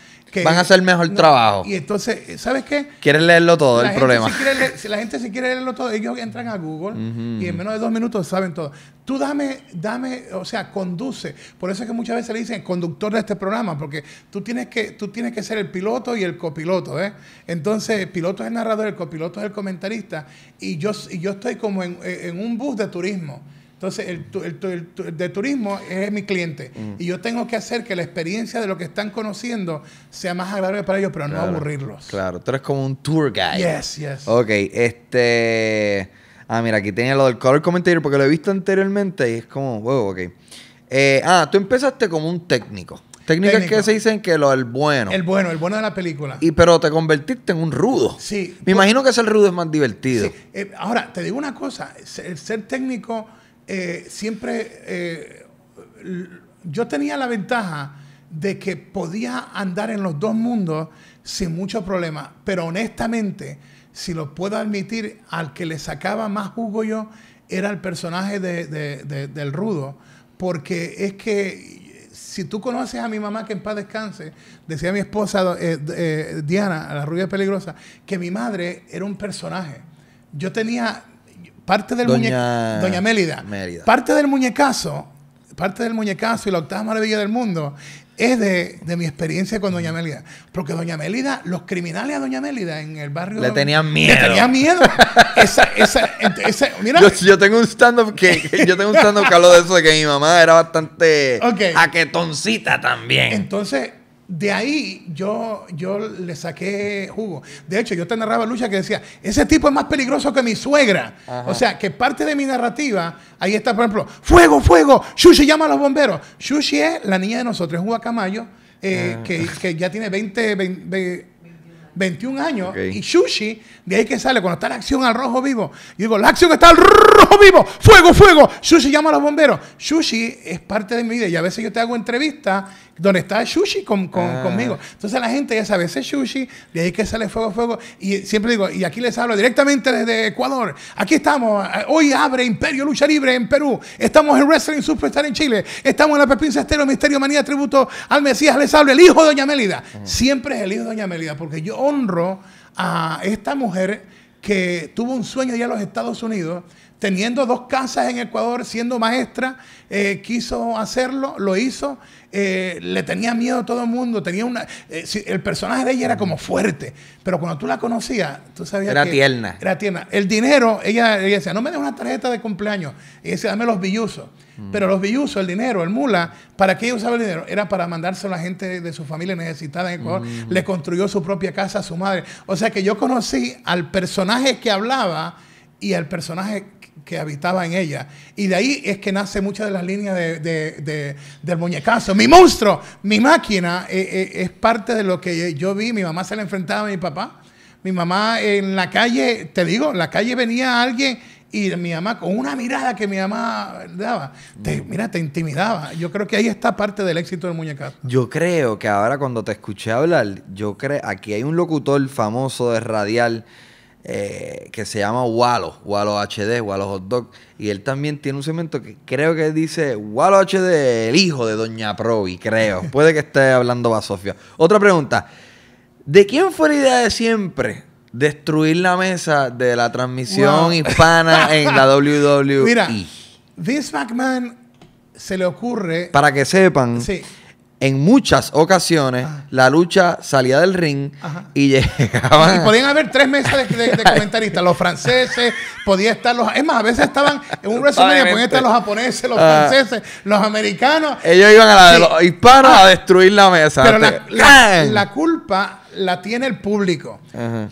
van a hacer mejor trabajo. Y entonces, eh, ¿sabes qué? Quieren leerlo todo, el problema. Si, la gente si quiere leerlo todo, ellos entran a Google y en menos de dos minutos saben todo. Tú dame, dame, o sea, conduce. Por eso es que muchas veces le dicen conductor de este programa, porque tú tienes que, tú tienes que ser el piloto y el copiloto, ¿eh? Entonces, piloto es el narrador, el copiloto es el comentarista, y yo, yo estoy como en un bus de turismo. Entonces, el, de turismo es mi cliente. Mm. Y yo tengo que hacer que la experiencia de lo que están conociendo sea más agradable para ellos, pero no aburrirlos. Claro, tú eres como un tour guide. Yes, yes. Ok, este. Ah, mira, aquí tenía lo del color comentario porque lo he visto anteriormente y es como, wow, ok. Eh, ah, tú empezaste como un técnico. Técnicas que se dicen que lo el bueno. El bueno, el bueno de la película. Y pero te convertiste en un rudo. Sí. Me pues imagino que ser rudo es más divertido. Eh, ahora, te digo una cosa, el ser técnico eh, siempre eh, yo tenía la ventaja de que podía andar en los dos mundos sin mucho problema, pero honestamente, si lo puedo admitir, al que le sacaba más jugo yo era el personaje del rudo, porque es que si tú conoces a mi mamá que en paz descanse, decía mi esposa eh, Diana, la rubia peligrosa, que mi madre era un personaje. Yo tenía parte del Doña... Doña Mélida. Parte del muñecazo, parte del muñecazo y la octava maravilla del mundo es de, mi experiencia con Doña Mélida. Porque Doña Mélida, los criminales a Doña Mélida en el barrio. Le tenían miedo. Le tenían miedo. *laughs* esa, esa, mira. Yo, tengo un stand-up que, yo stand que de eso, de que mi mamá era bastante aquetoncita también. Entonces, de ahí yo, yo le saqué jugo. De hecho, yo te narraba lucha que decía, ese tipo es más peligroso que mi suegra. O sea, que parte de mi narrativa, ahí está, por ejemplo, fuego, fuego, Shushi llama a los bomberos. Shushi es la niña de nosotros, es camayo eh, ah. que, ya tiene 20, 20 21 años, y sushi, de ahí que sale, cuando está la acción al rojo vivo, yo digo, la acción está al rojo vivo, fuego, fuego, sushi llama a los bomberos. Sushi es parte de mi vida y a veces yo te hago entrevistas donde está sushi con, ah. conmigo. Entonces la gente ya sabe, ese sushi, de ahí que sale fuego, fuego, y siempre digo, y aquí les hablo directamente desde Ecuador, aquí estamos, eh, hoy abre Imperio Lucha Libre en Perú, estamos en Wrestling Superstar en Chile, estamos en la Pepinza Estero, Misterio Manía, tributo al Mesías, les hablo, el hijo de Doña Melida. Siempre es el hijo de Doña Melida, porque yo honro a esta mujer que tuvo un sueño allá en los Estados Unidos teniendo dos casas en Ecuador, siendo maestra, eh, quiso hacerlo, lo hizo, eh, le tenía miedo a todo el mundo, tenía una, eh, el personaje de ella era como fuerte, pero cuando tú la conocías, tú sabías era tierna. era tierna. El dinero, ella, decía, no me des una tarjeta de cumpleaños, Y decía, dame los billuzos. Mm. Pero los billuzos, el dinero, el mula, ¿para qué usaba el dinero? Era para mandárselo a la gente de su familia necesitada en Ecuador. Mm. Le construyó su propia casa a su madre. O sea que yo conocí al personaje que hablaba, y al personaje que habitaba en ella. Y de ahí es que nace muchas de las líneas del muñecazo. Mi monstruo, mi máquina, eh, eh, es parte de lo que yo vi. Mi mamá se le enfrentaba a mi papá. Mi mamá en la calle, te digo, en la calle venía alguien y mi mamá con una mirada que mi mamá daba, te, mm. mira, te intimidaba. Yo creo que ahí está parte del éxito del muñecazo. Yo creo que ahora cuando te escuché hablar, yo creo, aquí hay un locutor famoso de radial eh, que se llama Wallo, Wallo HD, Wallo Hot Dog. Y él también tiene un cemento que creo que dice Wallo HD, el hijo de Doña Y creo. Puede que esté hablando Basofia. Otra pregunta. ¿De quién fue la idea de siempre destruir la mesa de la transmisión hispana en la *laughs* WWE? Mira, This McMahon se le ocurre... Para que sepan en muchas ocasiones la lucha salía del ring y *laughs* llegaban. Y podían haber tres mesas de, *laughs* comentaristas, los franceses, podía estar los. Es más, a veces estaban en un resumen podían estar los japoneses, los ah. franceses, los americanos. Ellos iban a la de los hispanos ah. a destruir la mesa. Pero la, culpa la tiene el público.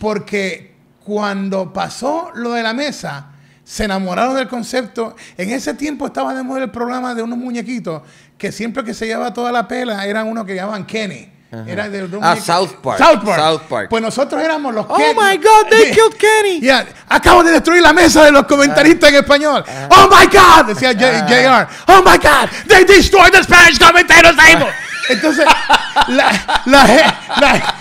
Porque cuando pasó lo de la mesa, se enamoraron del concepto. En ese tiempo estaba de el programa de unos muñequitos que siempre que se llevaba toda la pela eran uno que llamaban Kenny. Era de ah, South Park. South Park. Pues nosotros éramos los Oh my God, they killed Kenny. Yeah. Acabo de destruir la mesa de los comentaristas en español. Ah. Oh my God, decía JR. Ah. Oh my God, they destroyed the Spanish commentators table. Entonces, la,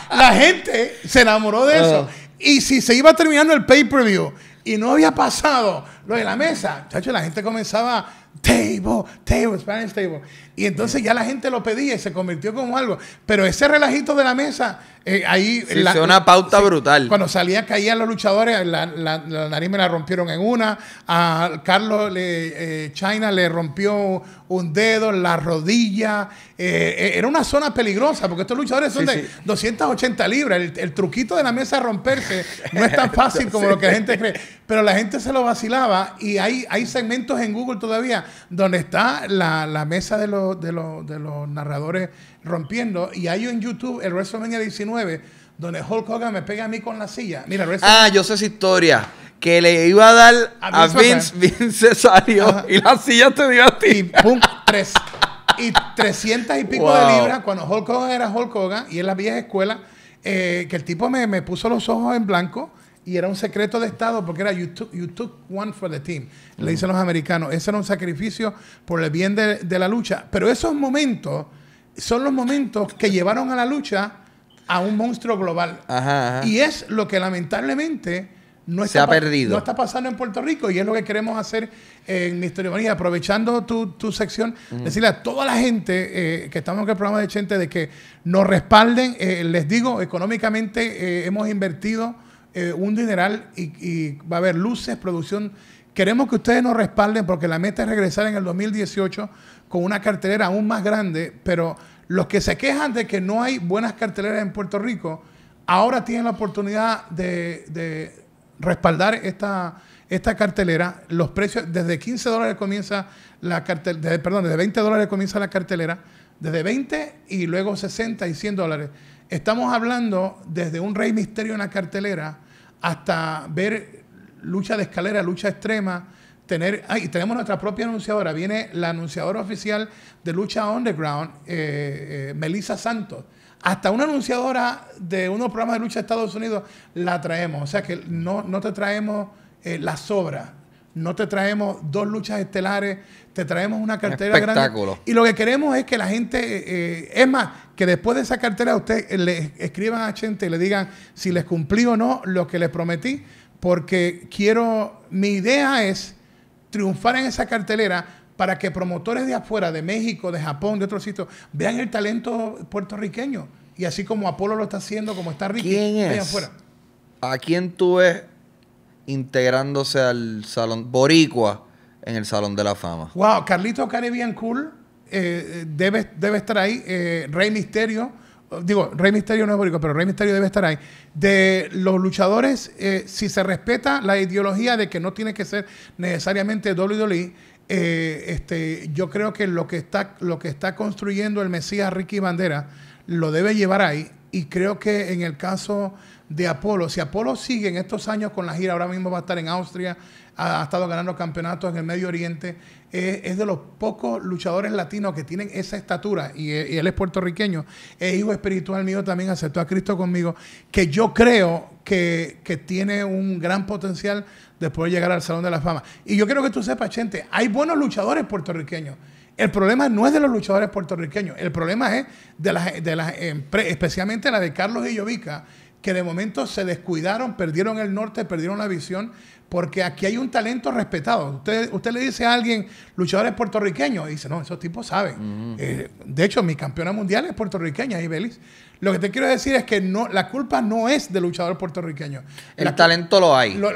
la, gente se enamoró de eso. Ah. Y si se iba terminando el pay-per-view y no había pasado lo de la mesa, chacho, la gente comenzaba table, table, Spanish table. Y entonces ya la gente lo pedía y se convirtió como algo. Pero ese relajito de la mesa, eh, ahí... Sí, una pauta brutal. Cuando salía, caían los luchadores, la, la, nariz me la rompieron en una, a Carlos le, eh, China le rompió un dedo, la rodilla. Eh, era una zona peligrosa, porque estos luchadores son de 280 libras. El, truquito de la mesa romperse no es tan fácil como lo que la gente cree. Pero la gente se lo vacilaba y hay, hay segmentos en Google todavía donde está la mesa de los de, los, narradores rompiendo. Y hay en YouTube el WrestleMania 19 donde Hulk Hogan me pega a mí con la silla. Mira, ah, yo sé esa historia. Que le iba a dar a, Vince, Vince Cesario y la silla te dio a ti. Y tres. y 300 y pico de libras cuando Hulk Hogan era Hulk Hogan y en la vieja escuela eh, que el tipo me, me puso los ojos en blanco y era un secreto de Estado porque era you took, one for the team, le dicen los americanos. Ese era un sacrificio por el bien de, la lucha. Pero esos momentos son los momentos que llevaron a la lucha a un monstruo global. Y es lo que lamentablemente no está, está pasando en Puerto Rico y es lo que queremos hacer en Misterio aprovechando tu, sección, decirle a toda la gente eh, que estamos en el programa de Chente de que nos respalden. Eh, les digo, económicamente eh, hemos invertido eh, un dineral y, va a haber luces, producción. Queremos que ustedes nos respalden porque la meta es regresar en el 2018 con una cartelera aún más grande, pero los que se quejan de que no hay buenas carteleras en Puerto Rico, ahora tienen la oportunidad de, respaldar esta, esta cartelera. Los precios, desde 15 dólares comienza la cartelera, perdón, desde 20 dólares comienza la cartelera, desde 20 y luego 60 y 100 dólares. Estamos hablando desde un Rey Misterio en la cartelera hasta ver lucha de escalera, lucha extrema, tener, ay, tenemos nuestra propia anunciadora, viene la anunciadora oficial de lucha underground, eh, eh, Melissa Santos. Hasta una anunciadora de unos programas de lucha de Estados Unidos la traemos. O sea que no, no te traemos eh, la sobra, no te traemos dos luchas estelares, te traemos una cartera grande. Y lo que queremos es que la gente, eh, es más, que después de esa cartera usted le escriban a gente y le digan si les cumplí o no lo que les prometí, porque quiero, mi idea es triunfar en esa cartelera para que promotores de afuera, de México, de Japón, de otros sitios, vean el talento puertorriqueño. Y así como Apolo lo está haciendo, como está Ricky, ¿Quién es? afuera. ¿A quién tú ves integrándose al salón Boricua en el Salón de la Fama? Wow, Carlito Caribbean Cool eh, debe, debe estar ahí. Eh, Rey Misterio, digo, Rey Misterio no es bórico, pero Rey Misterio debe estar ahí. De los luchadores, eh, si se respeta la ideología de que no tiene que ser necesariamente WWE, eh, este, yo creo que lo que, está, lo que está construyendo el Mesías Ricky Bandera lo debe llevar ahí. Y creo que en el caso de Apolo, si Apolo sigue en estos años con la gira, ahora mismo va a estar en Austria, ha, estado ganando campeonatos en el Medio Oriente, es, de los pocos luchadores latinos que tienen esa estatura, eh, y, él es puertorriqueño, es hijo espiritual mío también, aceptó a Cristo conmigo, que yo creo que, tiene un gran potencial de poder llegar al Salón de la Fama. Y yo quiero que tú sepas, gente, hay buenos luchadores puertorriqueños. El problema no es de los luchadores puertorriqueños, el problema es de las, de las especialmente la de Carlos y Yovica que de momento se descuidaron, perdieron el norte, perdieron la visión, porque aquí hay un talento respetado. Usted, usted le dice a alguien, luchadores puertorriqueños, dice, no, esos tipos saben. Eh, de hecho, mi campeona mundial es puertorriqueña, Ibelis. Lo que te quiero decir es que no, la culpa no es del luchador puertorriqueño. El talento lo hay. Lo,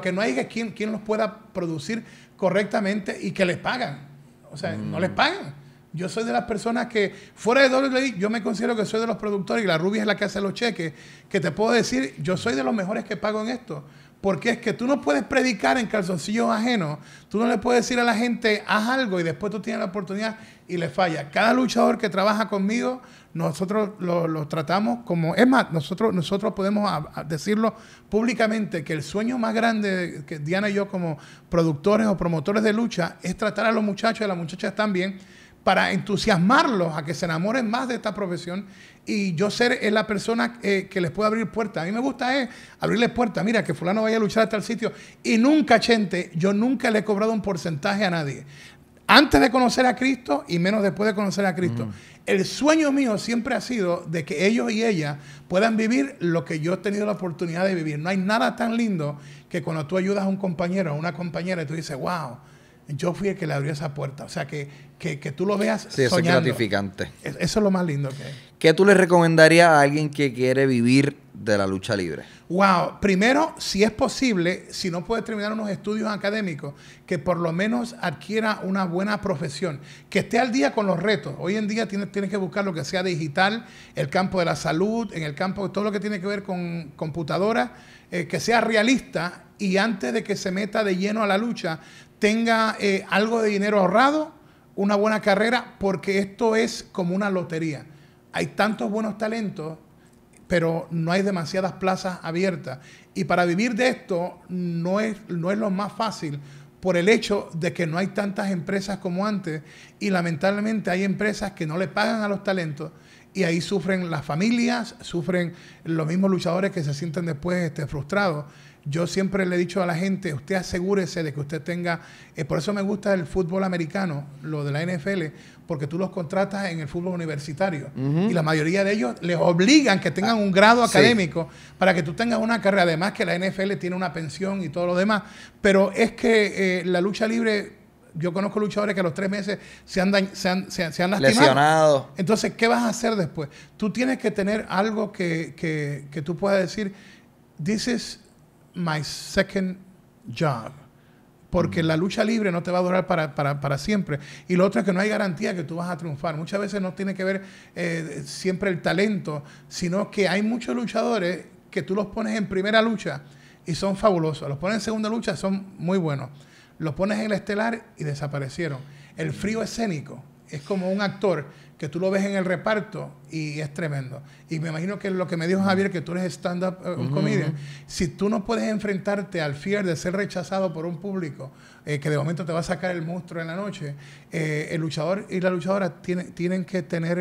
que no hay es quién quien los pueda producir correctamente y que les pagan. O sea, no les mm. pagan. Yo soy de las personas que, fuera de WWE, yo me considero que soy de los productores y la rubia es la que hace los cheques, que te puedo decir, yo soy de los mejores que pago en esto. Porque es que tú no puedes predicar en calzoncillos ajenos. Tú no le puedes decir a la gente, haz algo y después tú tienes la oportunidad y le falla. Cada luchador que trabaja conmigo, nosotros lo, tratamos como... Es más, nosotros, nosotros podemos decirlo públicamente que el sueño más grande que Diana y yo como productores o promotores de lucha es tratar a los muchachos y a las muchachas también para entusiasmarlos a que se enamoren más de esta profesión y yo ser eh, la persona eh, que les puede abrir puertas. A mí me gusta es eh, abrirles puertas. Mira, que fulano vaya a luchar hasta el sitio. Y nunca, gente, yo nunca le he cobrado un porcentaje a nadie. Antes de conocer a Cristo y menos después de conocer a Cristo. Mm. El sueño mío siempre ha sido de que ellos y ellas puedan vivir lo que yo he tenido la oportunidad de vivir. No hay nada tan lindo que cuando tú ayudas a un compañero o una compañera y tú dices, wow, yo fui el que le abrió esa puerta. O sea, que, tú lo veas. Sí, eso es gratificante. Eso es lo más lindo que es. ¿Qué tú le recomendarías a alguien que quiere vivir de la lucha libre? Wow, primero, si es posible, si no puedes terminar unos estudios académicos, que por lo menos adquiera una buena profesión, que esté al día con los retos. Hoy en día tienes, que buscar lo que sea digital, el campo de la salud, en el campo, de todo lo que tiene que ver con computadora eh, que sea realista y antes de que se meta de lleno a la lucha, tenga eh, algo de dinero ahorrado, una buena carrera, porque esto es como una lotería. Hay tantos buenos talentos, pero no hay demasiadas plazas abiertas. Y para vivir de esto no es, no es lo más fácil por el hecho de que no hay tantas empresas como antes y lamentablemente hay empresas que no le pagan a los talentos y ahí sufren las familias, sufren los mismos luchadores que se sienten después este, frustrados. Yo siempre le he dicho a la gente, usted asegúrese de que usted tenga, eh, por eso me gusta el fútbol americano, lo de la NFL, porque tú los contratas en el fútbol universitario y la mayoría de ellos les obligan que tengan un grado ah, académico para que tú tengas una carrera, además que la NFL tiene una pensión y todo lo demás, pero es que eh, la lucha libre yo conozco luchadores que a los tres meses se han, se han, lastimado. Lesionado. Entonces, ¿qué vas a hacer después? Tú tienes que tener algo que, que tú puedas decir, dices my second job. Porque mm. la lucha libre no te va a durar para, siempre. Y lo otro es que no hay garantía que tú vas a triunfar. Muchas veces no tiene que ver eh, siempre el talento, sino que hay muchos luchadores que tú los pones en primera lucha y son fabulosos. Los pones en segunda lucha, son muy buenos. Los pones en el estelar y desaparecieron. El frío mm. escénico es como un actor que tú lo ves en el reparto y es tremendo. Y me imagino que lo que me dijo Javier, que tú eres stand-up eh, comedian, si tú no puedes enfrentarte al fear de ser rechazado por un público eh, que de momento te va a sacar el monstruo en la noche, eh, el luchador y la luchadora tienen que tener...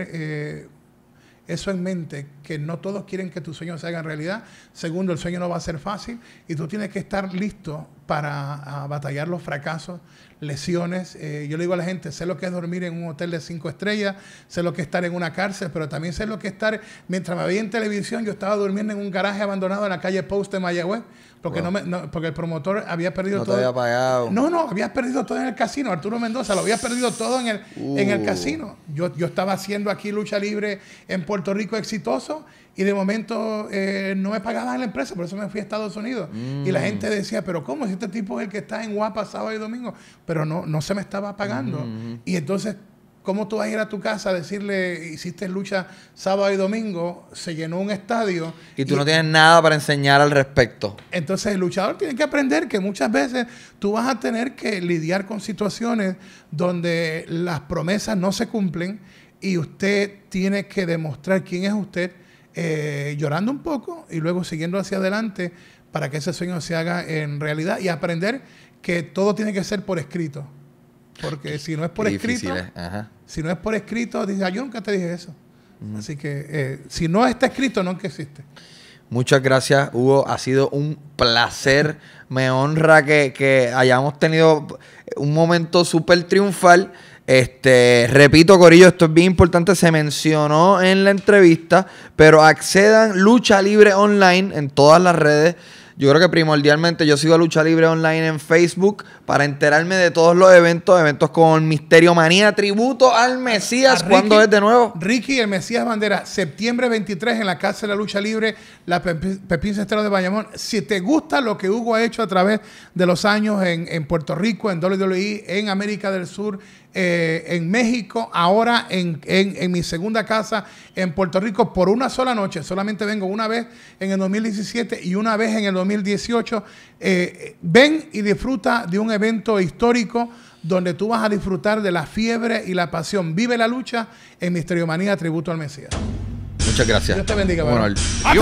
eso en mente, que no todos quieren que tus sueños se hagan realidad. Segundo, el sueño no va a ser fácil y tú tienes que estar listo para batallar los fracasos, lesiones. Eh, yo le digo a la gente, sé lo que es dormir en un hotel de cinco estrellas, sé lo que es estar en una cárcel, pero también sé lo que es estar, mientras me veía en televisión, yo estaba durmiendo en un garaje abandonado en la calle Post de Mayagüez, porque, no me, porque el promotor había perdido no todo. Te había pagado. No, no, había perdido todo en el casino. Arturo Mendoza lo había perdido todo en el, en el uh. casino. Yo, yo estaba haciendo aquí lucha libre en Puerto Rico exitoso y de momento eh, no me pagaban en la empresa, por eso me fui a Estados Unidos. Y la mm. gente decía, pero ¿cómo? Si este tipo es el que está en Guapa sábado y domingo, pero no, no se me estaba pagando. Mm. Y entonces, ¿cómo tú vas a ir a tu casa a decirle, hiciste lucha sábado y domingo, se llenó un estadio? Y tú no tienes nada para enseñar al respecto. Entonces el luchador tiene que aprender que muchas veces tú vas a tener que lidiar con situaciones donde las promesas no se cumplen y usted tiene que demostrar quién es usted eh, llorando un poco y luego siguiendo hacia adelante para que ese sueño se haga en realidad y aprender que todo tiene que ser por escrito. Porque si no es por escrito, ¿eh? si no es por escrito, dice ah, yo nunca te dije eso. Así que eh, si no está escrito, que existe. Muchas gracias, Hugo. Ha sido un placer. *laughs* Me honra que, que hayamos tenido un momento súper triunfal. Este, repito, Corillo, esto es bien importante, se mencionó en la entrevista, pero accedan Lucha Libre Online en todas las redes. Yo creo que primordialmente yo sigo a Lucha Libre Online en Facebook para enterarme de todos los eventos, eventos con Misterio Manía, tributo al Mesías. cuando es de nuevo? Ricky, el Mesías Bandera, septiembre 23 en la Casa de la Lucha Libre, la Pepín Cestero de Bayamón. Si te gusta lo que Hugo ha hecho a través de los años en, en Puerto Rico, en WWE, en América del Sur, eh, en México, ahora en, mi segunda casa en Puerto Rico por una sola noche. Solamente vengo una vez en el 2017 y una vez en el 2018. Eh, ven y disfruta de un evento histórico donde tú vas a disfrutar de la fiebre y la pasión. Vive la lucha en Misterio Manía, tributo al Mesías. Muchas gracias. Dios te bendiga. Bueno,